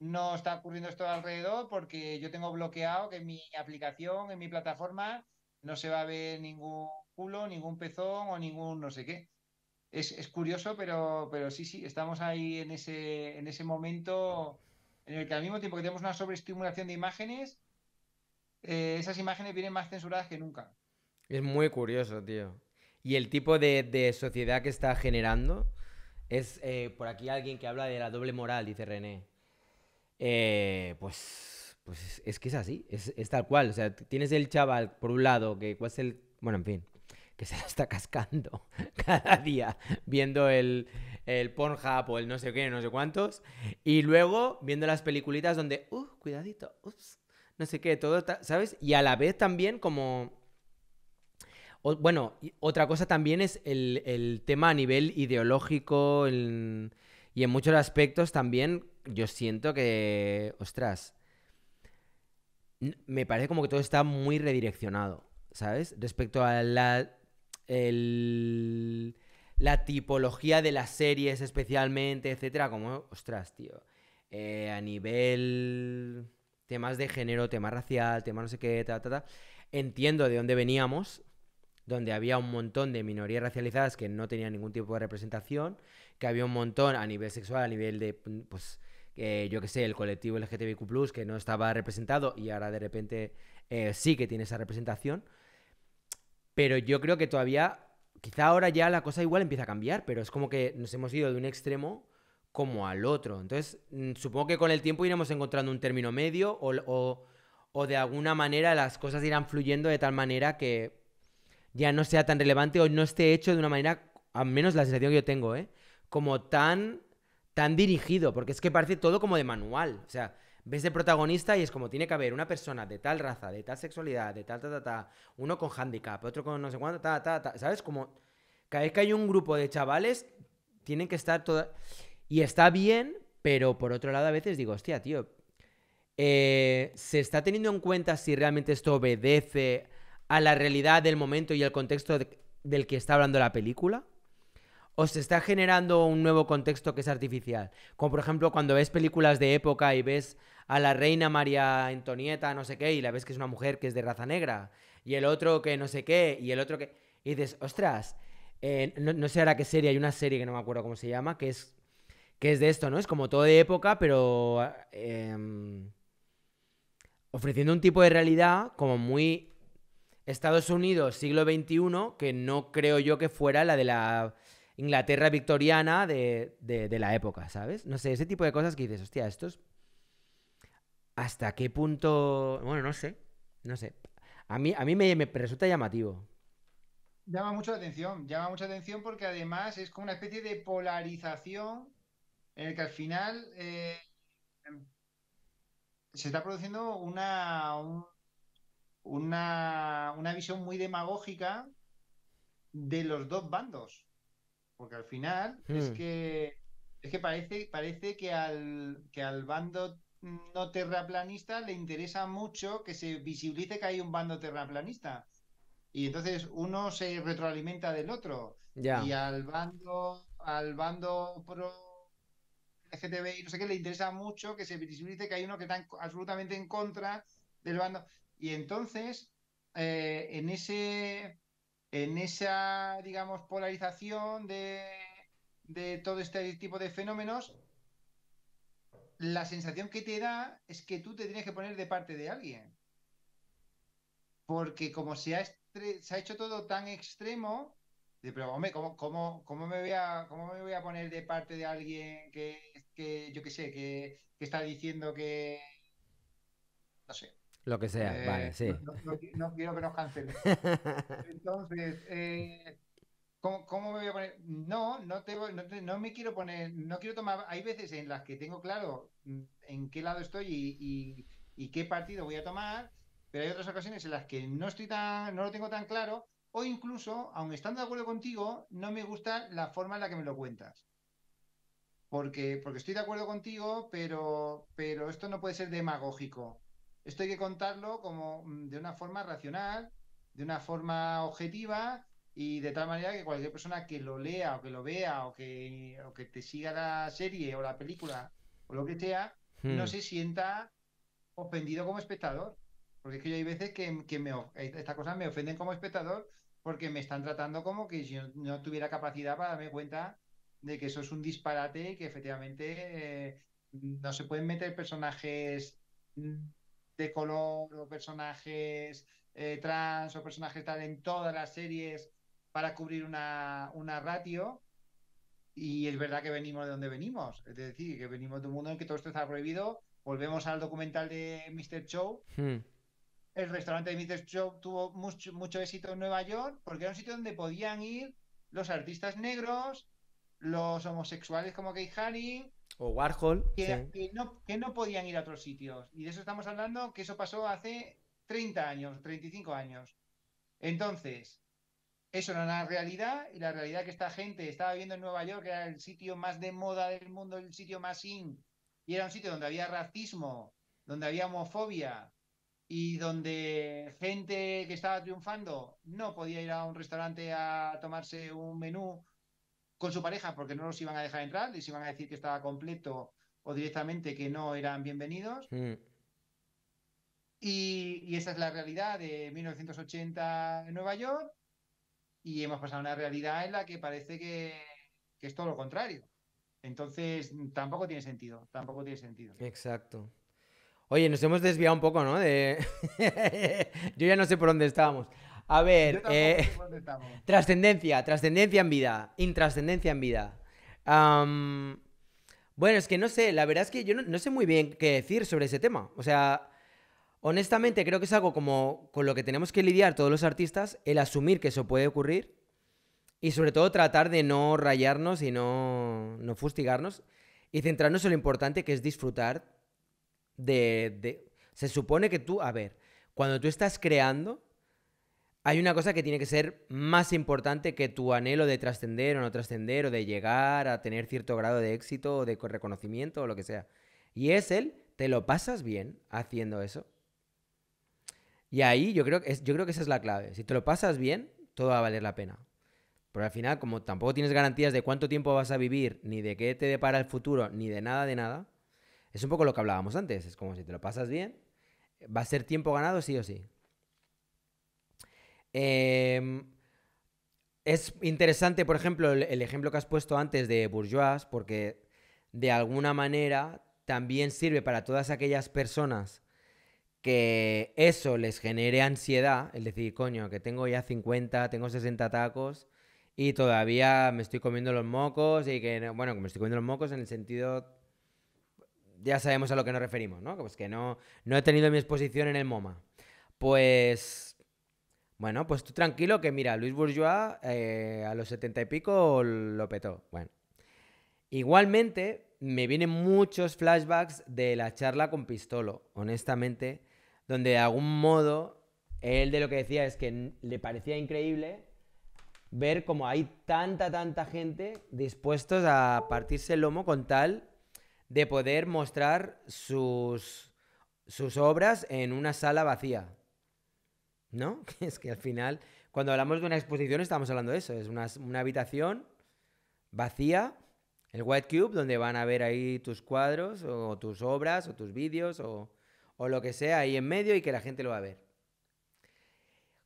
no está ocurriendo esto alrededor porque yo tengo bloqueado que en mi aplicación, en mi plataforma, no se va a ver ningún culo, ningún pezón o ningún no sé qué. Es, curioso, pero, pero sí, sí, estamos ahí en ese, en ese momento en el que al mismo tiempo que tenemos una sobreestimulación de imágenes, eh, esas imágenes vienen más censuradas que nunca.
Es muy curioso, tío y el tipo de, de sociedad que está generando. Es eh, por aquí alguien que habla de la doble moral, dice René. Eh, pues, pues es, que es así, es, tal cual. O sea, tienes el chaval, por un lado, que cuál es el. Bueno, en fin, que se la está cascando <laughs> cada día viendo el, el Pornhub o el no sé qué, no sé cuántos. Y luego viendo las peliculitas donde, uh, cuidadito, ups, no sé qué, todo, ¿sabes? Y a la vez también como bueno, otra cosa también es el, tema a nivel ideológico y en muchos aspectos también yo siento que, ostras, me parece como que todo está muy redireccionado, ¿sabes? Respecto a la, tipología de las series especialmente, etcétera, como, ostras, tío, eh, a nivel temas de género, tema racial, tema no sé qué, ta, entiendo de dónde veníamos, donde había un montón de minorías racializadas que no tenían ningún tipo de representación, que había un montón a nivel sexual, a nivel de, mm, pues, eh, yo qué sé, el colectivo LGTBIQ, que no estaba representado y ahora de repente eh, sí que tiene esa representación. Pero yo creo que todavía, quizá ahora ya la cosa igual empieza a cambiar, pero es como que nos hemos ido de un extremo como al otro. Entonces, mm, supongo que con el tiempo iremos encontrando un término medio o de alguna manera las cosas irán fluyendo de tal manera que ya no sea tan relevante o no esté hecho de una manera, al menos la sensación que yo tengo, ¿eh? Como tan, tan dirigido, porque es que parece todo como de manual. O sea, ves de protagonista y es como tiene que haber una persona de tal raza, de tal sexualidad, de tal, ta, ta, ta, uno con handicap, otro con no sé cuánto, ta, ta, ta, ¿sabes? Como cada vez que hay un grupo de chavales, tienen que estar todas... Y está bien, pero por otro lado a veces digo, hostia, tío, eh, ¿se está teniendo en cuenta si realmente esto obedece a la realidad del momento y el contexto del que está hablando la película? ¿O se está generando un nuevo contexto que es artificial? Como por ejemplo cuando ves películas de época y ves a la reina María Antonieta, no sé qué, y la ves que es una mujer que es de raza negra, y el otro que no sé qué, y el otro que... Y dices, ostras, eh, no, sé ahora qué serie, hay una serie que no me acuerdo cómo se llama, que es, que es de esto, ¿no? Es como todo de época, pero eh, ofreciendo un tipo de realidad como muy Estados Unidos, siglo XXI, que no creo yo que fuera la de la Inglaterra victoriana de, la época, ¿sabes? No sé, ese tipo de cosas que dices, hostia, estos. ¿Hasta qué punto.? Bueno, no sé. No sé. A mí, a mí me, resulta llamativo.
Llama mucho la atención, llama mucha atención porque además es como una especie de polarización en el que al final eh, em, se está produciendo una, una, visión muy demagógica de los dos bandos. Porque al final es hmm. que es que parece, parece que al, que al bando no terraplanista le interesa mucho que se visibilice que hay un bando terraplanista. Y entonces uno se retroalimenta del otro. Y al bando, al bando pro LGTBI, no sé qué, le interesa mucho que se visibilice que hay uno que está absolutamente en contra del bando. Y entonces, eh, en ese en esa, digamos, polarización de, de todo este tipo de fenómenos, la sensación que te da es que tú te tienes que poner de parte de alguien. Porque como se ha, se ha hecho todo tan extremo, de, pero hombre, ¿cómo, cómo, me voy a, me voy a poner de parte de alguien que, yo qué sé, que está diciendo que... No sé, lo que sea, eh, vale, sí. No, quiero que nos cancelen. <laughs> Entonces, eh, ¿cómo, me voy a poner? No, no, no, me quiero poner, no quiero tomar, hay veces en las que tengo claro mm, en qué lado estoy y, qué partido voy a tomar, pero hay otras ocasiones en las que no estoy tan, no lo tengo tan claro, o incluso, aun estando de acuerdo contigo, no me gusta la forma en la que me lo cuentas. Porque, porque estoy de acuerdo contigo, pero, pero esto no puede ser demagógico esto hay que contarlo como mm, de una forma racional, de una forma objetiva y de tal manera que cualquier persona que lo lea o que lo vea o que, que te siga la serie o la película o lo que sea, no hmm. se sienta ofendido como espectador. Porque es que hay veces que, me, eh, estas cosas me ofenden como espectador porque me están tratando como que yo no tuviera capacidad para darme cuenta de que eso es un disparate y que efectivamente eh, no se pueden meter personajes mm, de color o personajes eh, trans o personajes tal en todas las series para cubrir una, una ratio. Y es verdad que venimos de donde venimos, es decir, que venimos de un mundo en que todo esto está prohibido. Volvemos al documental de Mr. Show. Hmm. El restaurante de Mr. Show tuvo mucho, mucho éxito en Nueva York porque era un sitio donde podían ir los artistas negros, los homosexuales como Kate Haring.
O Warhol. Que,
no, podían ir a otros sitios. Y de eso estamos hablando, que eso pasó hace 30 años, 35 años. Entonces, eso era una realidad y la realidad que esta gente estaba viviendo en Nueva York, era el sitio más de moda del mundo, el sitio más in, y era un sitio donde había racismo, donde había homofobia y donde gente que estaba triunfando no podía ir a un restaurante a tomarse un menú con su pareja porque no los iban a dejar entrar, les iban a decir que estaba completo o directamente que no eran bienvenidos. Y, esa es la realidad de 1980 en Nueva York y hemos pasado a una realidad en la que parece que, que es todo lo contrario. Entonces tampoco tiene sentido, tampoco tiene sentido.
Exacto. Oye, nos hemos desviado un poco, ¿no? De... <laughs> Yo ya no sé por dónde estábamos. A ver, eh, <laughs> trascendencia, trascendencia en vida, intrascendencia en vida. bueno, es que no sé, la verdad es que yo no, sé muy bien qué decir sobre ese tema. O sea, honestamente creo que es algo como con lo que tenemos que lidiar todos los artistas, el asumir que eso puede ocurrir y sobre todo tratar de no rayarnos y no, no fustigarnos y centrarnos en lo importante que es disfrutar de, de... Se supone que tú, a ver, cuando tú estás creando, hay una cosa que tiene que ser más importante que tu anhelo de trascender o no trascender o de llegar a tener cierto grado de éxito o de reconocimiento o lo que sea. Y es el, te lo pasas bien haciendo eso. Y ahí yo creo, yo creo que esa es la clave. Si te lo pasas bien, todo va a valer la pena. Pero al final, como tampoco tienes garantías de cuánto tiempo vas a vivir, ni de qué te depara el futuro, ni de nada de nada, es un poco lo que hablábamos antes. Es como si te lo pasas bien, va a ser tiempo ganado sí o sí. Em, es interesante, por ejemplo, el, ejemplo que has puesto antes de bourgeois, porque de alguna manera también sirve para todas aquellas personas que eso les genere ansiedad, el decir, coño, que tengo ya 50, tengo 60 tacos y todavía me estoy comiendo los mocos y que, bueno, me estoy comiendo los mocos en el sentido, ya sabemos a lo que nos referimos, ¿no? Pues que no, no he tenido mi exposición en el MoMA. Pues bueno, pues tú tranquilo que mira, Luis Bourgeois eh, a los setenta y pico lo petó. Bueno. Igualmente, me vienen muchos flashbacks de la charla con Pistolo, honestamente, donde de algún modo él de lo que decía es que le parecía increíble ver cómo hay tanta, tanta gente dispuestos a partirse el lomo con tal de poder mostrar sus obras en una sala vacía. ¿no? <laughs> Es que al final, cuando hablamos de una exposición, estamos hablando de eso. Es una, habitación vacía, el White Cube, donde van a ver ahí tus cuadros o tus obras o tus vídeos o, lo que sea ahí en medio y que la gente lo va a ver.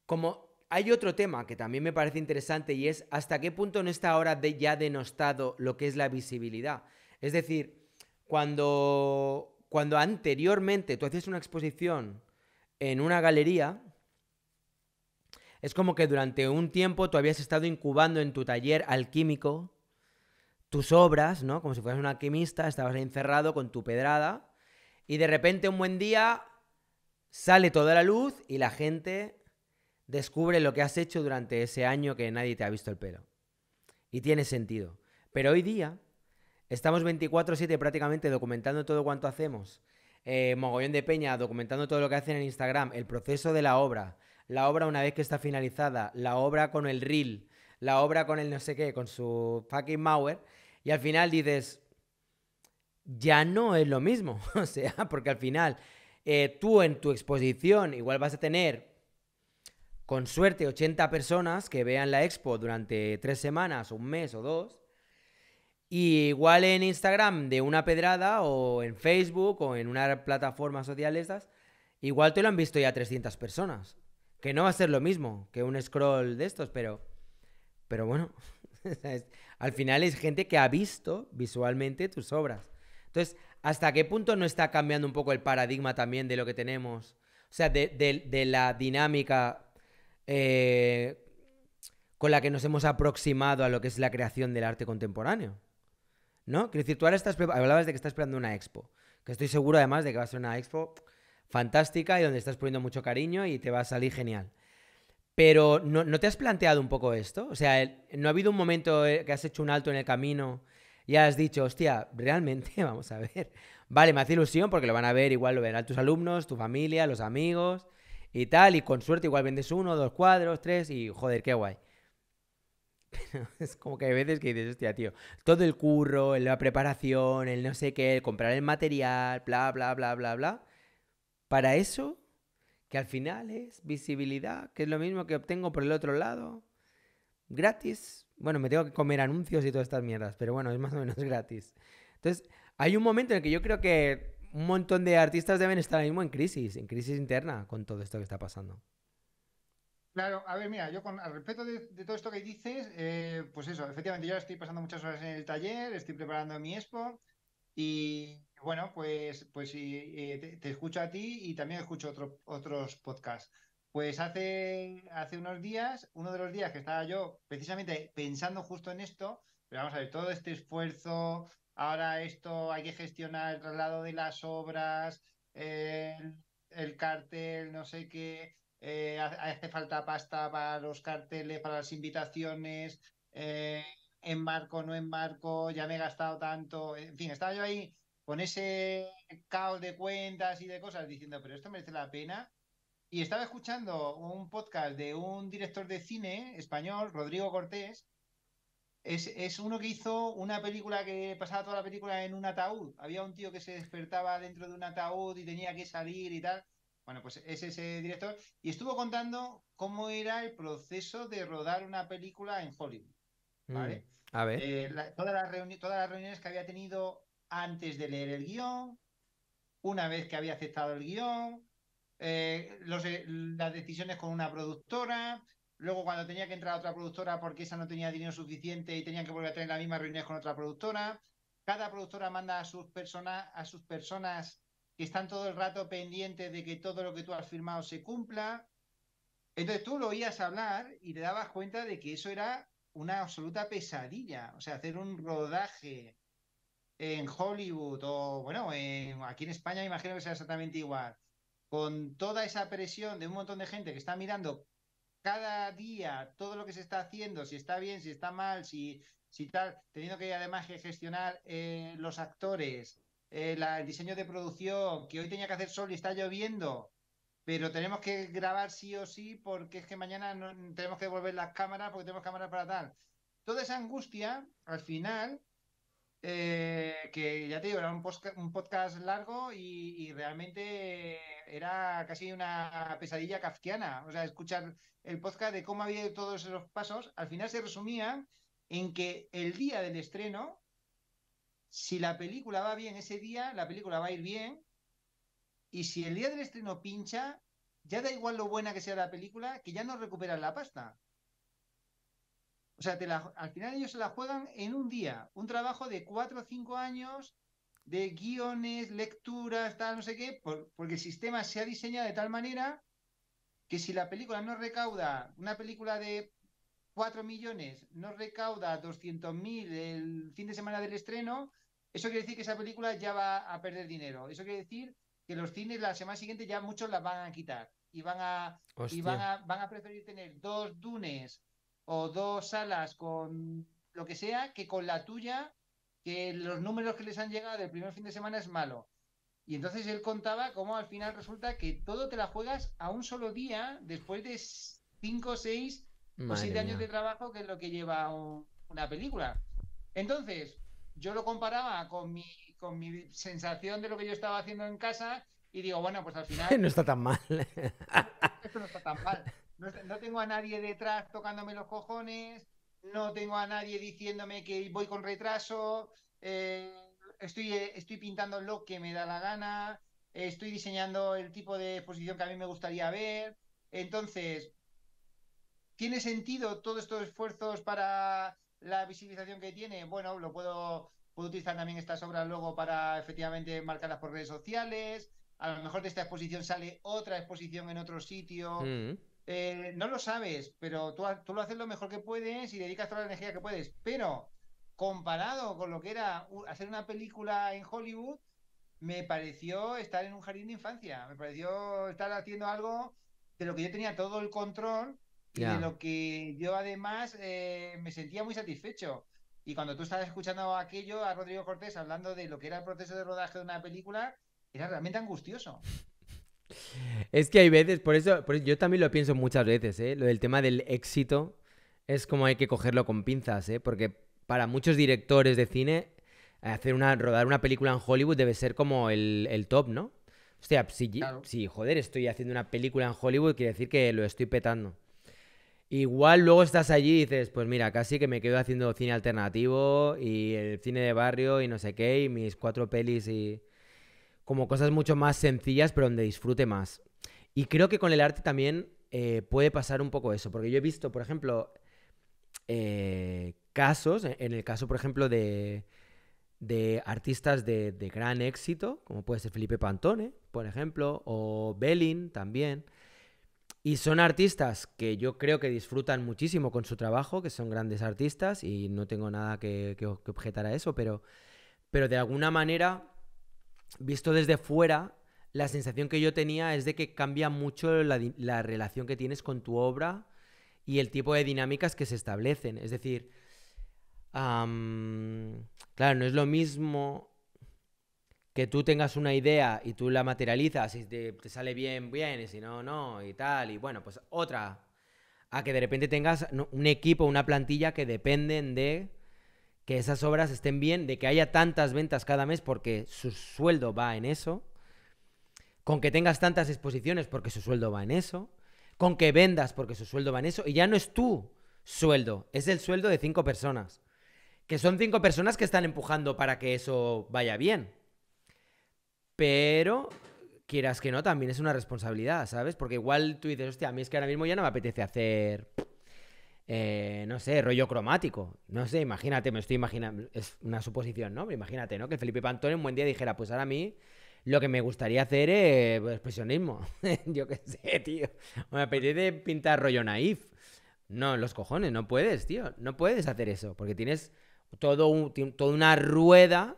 Como hay otro tema que también me parece interesante y es hasta qué punto no está ahora de ya denostado lo que es la visibilidad. Es decir, cuando, cuando anteriormente tú hacías una exposición en una galería, es como que durante un tiempo tú habías estado incubando en tu taller alquímico tus obras, ¿no? Como si fueras un alquimista, estabas ahí encerrado con tu pedrada y de repente un buen día sale toda la luz y la gente descubre lo que has hecho durante ese año que nadie te ha visto el pelo. Y tiene sentido. Pero hoy día estamos 24/7 prácticamente documentando todo cuanto hacemos. Eh, mogollón de Peña documentando todo lo que hacen en Instagram, el proceso de la obra, la obra una vez que está finalizada, la obra con el reel, la obra con el no sé qué, con su fucking Mauer, y al final dices, ya no es lo mismo. <laughs> o sea, porque al final eh, tú en tu exposición igual vas a tener, con suerte, 80 personas que vean la expo durante tres semanas, un mes o dos. Y igual en Instagram de una pedrada o en Facebook o en una plataforma social de igual te lo han visto ya 300 personas. Que no va a ser lo mismo que un scroll de estos, pero, pero bueno, <laughs> al final es gente que ha visto visualmente tus obras. Entonces, ¿hasta qué punto no está cambiando un poco el paradigma también de lo que tenemos? O sea, de, la dinámica eh, con la que nos hemos aproximado a lo que es la creación del arte contemporáneo. ¿No? Quiero decir, tú ahora estás, hablabas de que estás esperando una expo, que estoy seguro además de que va a ser una expo fantástica y donde estás poniendo mucho cariño y te va a salir genial. Pero ¿no, te has planteado un poco esto? O sea, ¿no ha habido un momento eh, que has hecho un alto en el camino y has dicho, hostia, realmente, <laughs> vamos a ver, vale, me hace ilusión porque lo van a ver, igual lo verán tus alumnos, tu familia, los amigos y tal, y con suerte igual vendes uno, dos cuadros, tres y joder, qué guay. <laughs> es como que hay veces que dices, hostia, tío, todo el curro, la preparación, el no sé qué, el comprar el material, bla, bla, bla, bla, bla para eso, que al final es visibilidad, que es lo mismo que obtengo por el otro lado, gratis. Bueno, me tengo que comer anuncios y todas estas mierdas, pero bueno, es más o menos <laughs> gratis. Entonces, hay un momento en el que yo creo que un montón de artistas deben estar ahora mismo en crisis, en crisis interna con todo esto que está pasando.
Claro, a ver, mira, yo con, al respecto de, todo esto que dices, eh, pues eso, efectivamente yo estoy pasando muchas horas en el taller, estoy preparando mi expo y bueno, pues, pues sí, eh, eh, te, escucho a ti y también escucho otro, otros podcasts. Pues hace, hace unos días, uno de los días que estaba yo precisamente pensando justo en esto, pero vamos a ver, todo este esfuerzo, ahora esto hay que gestionar el traslado de las obras, el cartel, no sé qué, eh, hace falta pasta para los carteles, para las invitaciones, eh, en marco, no en marco, ya me he gastado tanto, en fin, estaba yo ahí con ese caos de cuentas y de cosas diciendo, pero esto merece la pena. Y estaba escuchando un podcast de un director de cine español, Rodrigo Cortés. Es, uno que hizo una película que pasaba toda la película en un ataúd. Había un tío que se despertaba dentro de un ataúd y tenía que salir y tal. Bueno, pues es ese director. Y estuvo contando cómo era el proceso de rodar una película en Hollywood.
¿Vale? Mm, a ver.
Eh, todas las reuniones que había tenido antes de leer el guión, una vez que había aceptado el guión, eh, eh, las decisiones con una productora, luego cuando tenía que entrar otra productora porque esa no tenía dinero suficiente y tenían que volver a tener las mismas reuniones con otra productora. Cada productora manda a sus, personas a sus personas que están todo el rato pendientes de que todo lo que tú has firmado se cumpla. Entonces tú lo oías hablar y te dabas cuenta de que eso era una absoluta pesadilla. O sea, hacer un rodaje en Hollywood o, bueno, aquí en España imagino que sea exactamente igual, con toda esa presión de un montón de gente que está mirando cada día todo lo que se está haciendo, si está bien, si está mal, si, si tal, teniendo que además gestionar eh, los actores, eh, el diseño de producción, que hoy tenía que hacer sol y está lloviendo, pero tenemos que grabar sí o sí porque es que mañana tenemos que devolver las cámaras porque tenemos cámaras para tal. Toda esa angustia, al final, eh, que ya te digo, era un, podcast, largo y, realmente era casi una pesadilla kafkiana. O sea, escuchar el podcast de cómo había ido todos esos pasos, al final se resumía en que el día del estreno, si la película va bien ese día, la película va a ir bien. Y si el día del estreno pincha, ya da igual lo buena que sea la película, que ya no recuperas la pasta. O sea, al final ellos se la juegan en un día. Un trabajo de cuatro o cinco años de guiones, lecturas, tal, no sé qué, porque el sistema se ha diseñado de tal manera que si la película no recauda, una película de cuatro millones no recauda mil el fin de semana del estreno, eso quiere decir que esa película ya va a perder dinero. Eso quiere decir que los cines la semana siguiente ya muchos la van a quitar y van a, van a, van a preferir tener dos dunes o dos salas con lo que sea que con la tuya, que los números que les han llegado del primer fin de semana es malo. Y entonces él contaba cómo al final resulta que todo te la juegas a un solo día después de 5, 6 o 7 años de trabajo, que es lo que lleva una película. Entonces, yo lo comparaba con mi, con mi sensación de lo que yo estaba haciendo en casa y digo, bueno, pues al final... <laughs> No está tan mal. Esto no está tan mal. No, tengo a nadie detrás tocándome los cojones, no tengo a nadie diciéndome que voy con retraso, eh, estoy, eh, estoy pintando lo que me da la gana, estoy diseñando el tipo de exposición que a mí me gustaría ver. Entonces, ¿tiene sentido todos estos esfuerzos para la visibilización que tiene? Bueno, lo puedo, utilizar también estas obras luego para efectivamente marcarlas por redes sociales. A lo mejor de esta exposición sale otra exposición en otro sitio. Mm. Eh, no lo sabes, pero tú, lo haces lo mejor que puedes y dedicas toda la energía que puedes. Pero comparado con lo que era hacer una película en Hollywood, me pareció estar en un jardín de infancia, me pareció estar haciendo algo de lo que yo tenía todo el control y de lo que yo además eh, me sentía muy satisfecho. Y cuando tú estabas escuchando aquello a Rodrigo Cortés hablando de lo que era el proceso de rodaje de una película, era realmente angustioso.
Es que hay veces, por eso, yo también lo pienso muchas veces, ¿eh? Lo del tema del éxito es como hay que cogerlo con pinzas, ¿eh? Porque para muchos directores de cine, hacer una, rodar una película en Hollywood debe ser como el, top, ¿no? O sea, si, joder, estoy haciendo una película en Hollywood, quiere decir que lo estoy petando. Igual luego estás allí y dices, pues mira, casi que me quedo haciendo cine alternativo y el cine de barrio y no sé qué, y mis cuatro pelis y como cosas mucho más sencillas, pero donde disfrute más. Y creo que con el arte también eh, puede pasar un poco eso, porque yo he visto, por ejemplo, eh, casos, eh, en el caso, por ejemplo, de, artistas de, gran éxito, como puede ser Felipe Pantone, por ejemplo, o Belin también. Y son artistas que yo creo que disfrutan muchísimo con su trabajo, que son grandes artistas y no tengo nada que, objetar a eso, pero, pero de alguna manera visto desde fuera, la sensación que yo tenía es de que cambia mucho la, relación que tienes con tu obra y el tipo de dinámicas que se establecen. Es decir, claro, no es lo mismo que tú tengas una idea y tú la materializas y te, te, sale bien, bien, y si no, no, y tal, y bueno, pues otra, a que de repente tengas un equipo, una plantilla que dependen de que esas obras estén bien, de que haya tantas ventas cada mes porque su sueldo va en eso, con que tengas tantas exposiciones porque su sueldo va en eso, con que vendas porque su sueldo va en eso, y ya no es tu sueldo, es el sueldo de cinco personas, que son cinco personas que están empujando para que eso vaya bien. Pero, quieras que no, también es una responsabilidad, ¿sabes? Porque igual tú dices, hostia, a mí es que ahora mismo ya no me apetece hacer eh, no sé, rollo cromático. No sé, imagínate, me estoy imaginando, es una suposición, ¿no? imagínate, ¿no? Que Felipe Pantone un buen día dijera, pues ahora a mí lo que me gustaría hacer es pues, expresionismo. <laughs> Yo qué sé, tío. Me apetece pintar rollo naif. No, los cojones, no puedes, tío. No puedes hacer eso, porque tienes todo toda una rueda,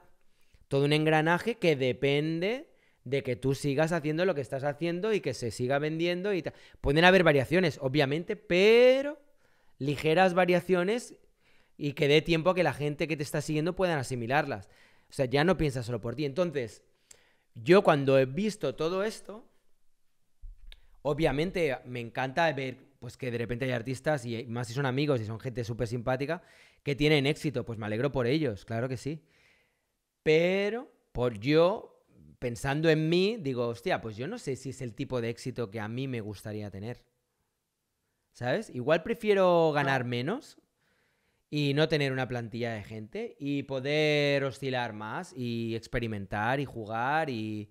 todo un engranaje que depende de que tú sigas haciendo lo que estás haciendo y que se siga vendiendo y Pueden haber variaciones, obviamente, pero ligeras variaciones y que dé tiempo a que la gente que te está siguiendo puedan asimilarlas. O sea, ya no piensas solo por ti. Entonces, yo cuando he visto todo esto, obviamente me encanta ver pues que de repente hay artistas y más si son amigos y son gente súper simpática que tienen éxito, pues me alegro por ellos, claro que sí. Pero por yo pensando en mí digo, hostia, pues yo no sé si es el tipo de éxito que a mí me gustaría tener. ¿sabes? Igual prefiero ganar menos y no tener una plantilla de gente y poder oscilar más y experimentar y jugar y...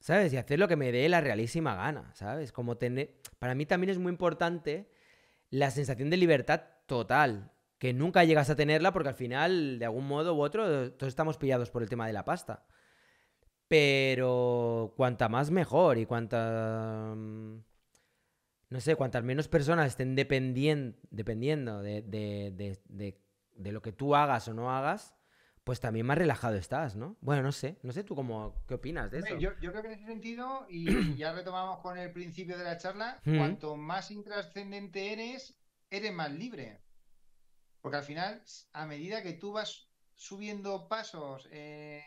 ¿Sabes? Y hacer lo que me dé la realísima gana, ¿sabes? Como tener... Para mí también es muy importante la sensación de libertad total, que nunca llegas a tenerla porque al final, de algún modo u otro, todos estamos pillados por el tema de la pasta. Pero cuanta más mejor y cuanta... Mm, no sé, cuantas menos personas estén dependiendo de, lo que tú hagas o no hagas, pues también más relajado estás, ¿no? Bueno, no sé, no sé tú cómo, qué opinas de eso. Yo,
yo creo que en ese sentido, y <clears throat> ya retomamos con el principio de la charla, cuanto más intrascendente eres, eres más libre. Porque al final, a medida que tú vas subiendo pasos, eh,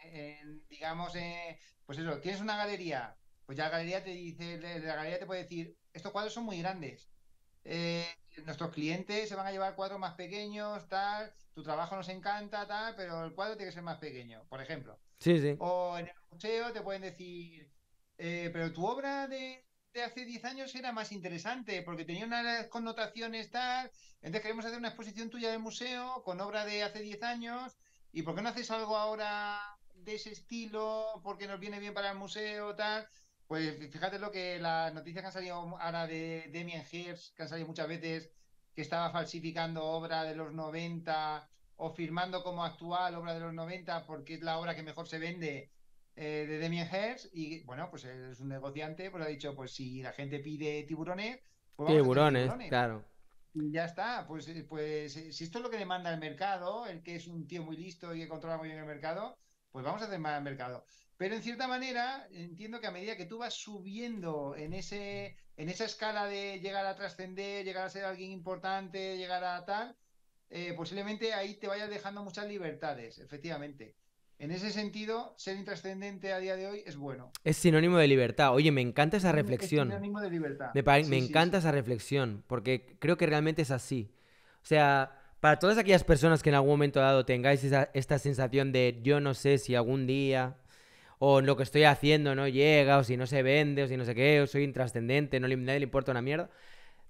digamos, eh, pues eso, tienes una galería, pues ya la galería te dice, la galería te puede decir, estos cuadros son muy grandes. Eh, nuestros clientes se van a llevar cuadros más pequeños, tal, tu trabajo nos encanta, tal, pero el cuadro tiene que ser más pequeño, por ejemplo. Sí, sí. O en el museo te pueden decir, eh, pero tu obra de, hace 10 años era más interesante porque tenía unas connotaciones tal, entonces queremos hacer una exposición tuya del museo con obra de hace 10 años, ¿y por qué no haces algo ahora de ese estilo? Porque nos viene bien para el museo, tal. Pues fíjate lo que las noticias que han salido ahora de Damien Hirst, que han salido muchas veces, que estaba falsificando obra de los 90 o firmando como actual obra de los 90 porque es la obra que mejor se vende eh, de Demian Hirst. Y bueno, pues es un negociante, pues ha dicho, pues si la gente pide tiburones... Pues tiburones, claro. Y ya está, pues, eh, pues eh, si esto es lo que demanda el mercado, el que es un tío muy listo y que controla muy bien el mercado, pues vamos a hacer más el mercado. Pero en cierta manera, entiendo que a medida que tú vas subiendo en, ese, en esa escala de llegar a trascender, llegar a ser alguien importante, llegar a tal, eh, posiblemente ahí te vayas dejando muchas libertades, efectivamente. En ese sentido, ser intrascendente a día de hoy es bueno.
Es sinónimo de libertad. Oye, me encanta esa reflexión. Es sinónimo de libertad. Me, encanta esa reflexión, porque creo que realmente es así. O sea, para todas aquellas personas que en algún momento dado tengáis esta sensación de yo no sé si algún día o lo que estoy haciendo no llega, o si no se vende, o si no sé qué, o soy intrascendente, no le, nadie le importa una mierda.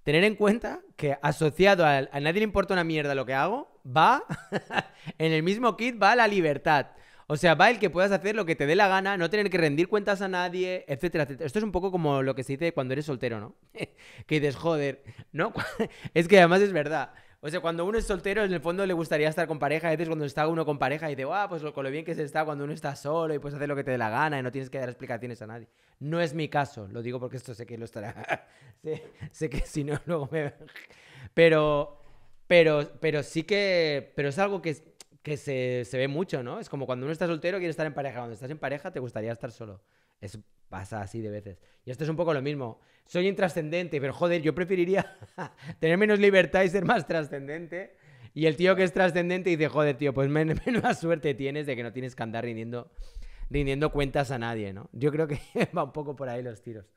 Tener en cuenta que asociado a, a nadie le importa una mierda lo que hago, va <laughs> en el mismo kit, va la libertad. O sea, va el que puedas hacer lo que te dé la gana, no tener que rendir cuentas a nadie, etcétera, etcétera. Esto es un poco como lo que se dice cuando eres soltero, ¿no? <laughs> que dices, joder, ¿no? <laughs> es que además es verdad. O sea, cuando uno es soltero, en el fondo le gustaría estar con pareja. A veces cuando está uno con pareja, dice, ah, pues lo, con lo bien que se está cuando uno está solo y puedes hacer lo que te dé la gana y no tienes que dar explicaciones a nadie. No es mi caso, lo digo porque esto sé que lo estará. <laughs> sé, que si no, luego me. <laughs> pero, pero, pero sí que. Pero es algo que, que se, se ve mucho, ¿no? Es como cuando uno está soltero, quiere estar en pareja. Cuando estás en pareja, te gustaría estar solo. Es, pasa así de veces. Y esto es un poco lo mismo. Soy intrascendente, pero joder, yo preferiría <laughs> tener menos libertad y ser más trascendente. Y el tío que es trascendente dice, joder, tío, pues menos <laughs> suerte tienes de que no tienes que andar rindiendo, rindiendo cuentas a nadie, ¿no? Yo creo que <laughs> va un poco por ahí los tiros.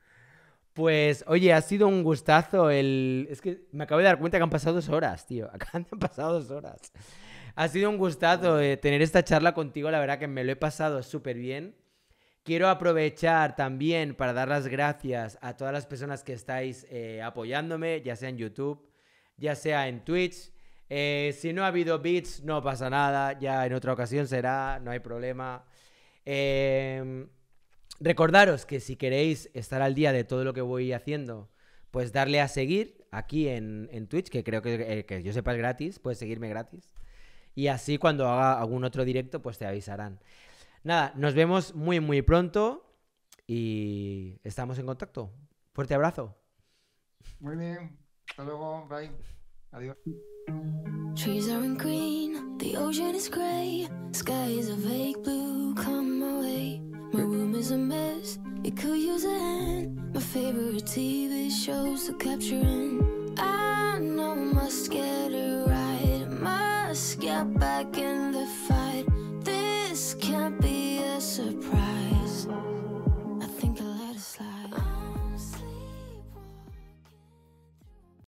Pues, oye, ha sido un gustazo el... Es que me acabo de dar cuenta que han pasado dos horas, tío. Acaban de pasado dos horas. Ha sido un gustazo eh, tener esta charla contigo. La verdad que me lo he pasado súper bien. Quiero aprovechar también para dar las gracias a todas las personas que estáis eh, apoyándome, ya sea en YouTube, ya sea en Twitch. Eh, si no ha habido beats, no pasa nada, ya en otra ocasión será, no hay problema. Em, recordaros que si queréis estar al día de todo lo que voy haciendo, pues darle a seguir aquí en, en Twitch, que creo que, eh, que yo sepa es gratis, puedes seguirme gratis. Y así cuando haga algún otro directo, pues te avisarán. Nada, nos vemos muy, muy pronto y estamos en contacto. Fuerte abrazo.
Muy bien. Hasta luego. Bye. Adiós. Trees are in green, the ocean
is gray, sky is a vague blue, come away. My room is a mess, it could use a My favorite TV shows to capture I know must get it right, must get back in surprise.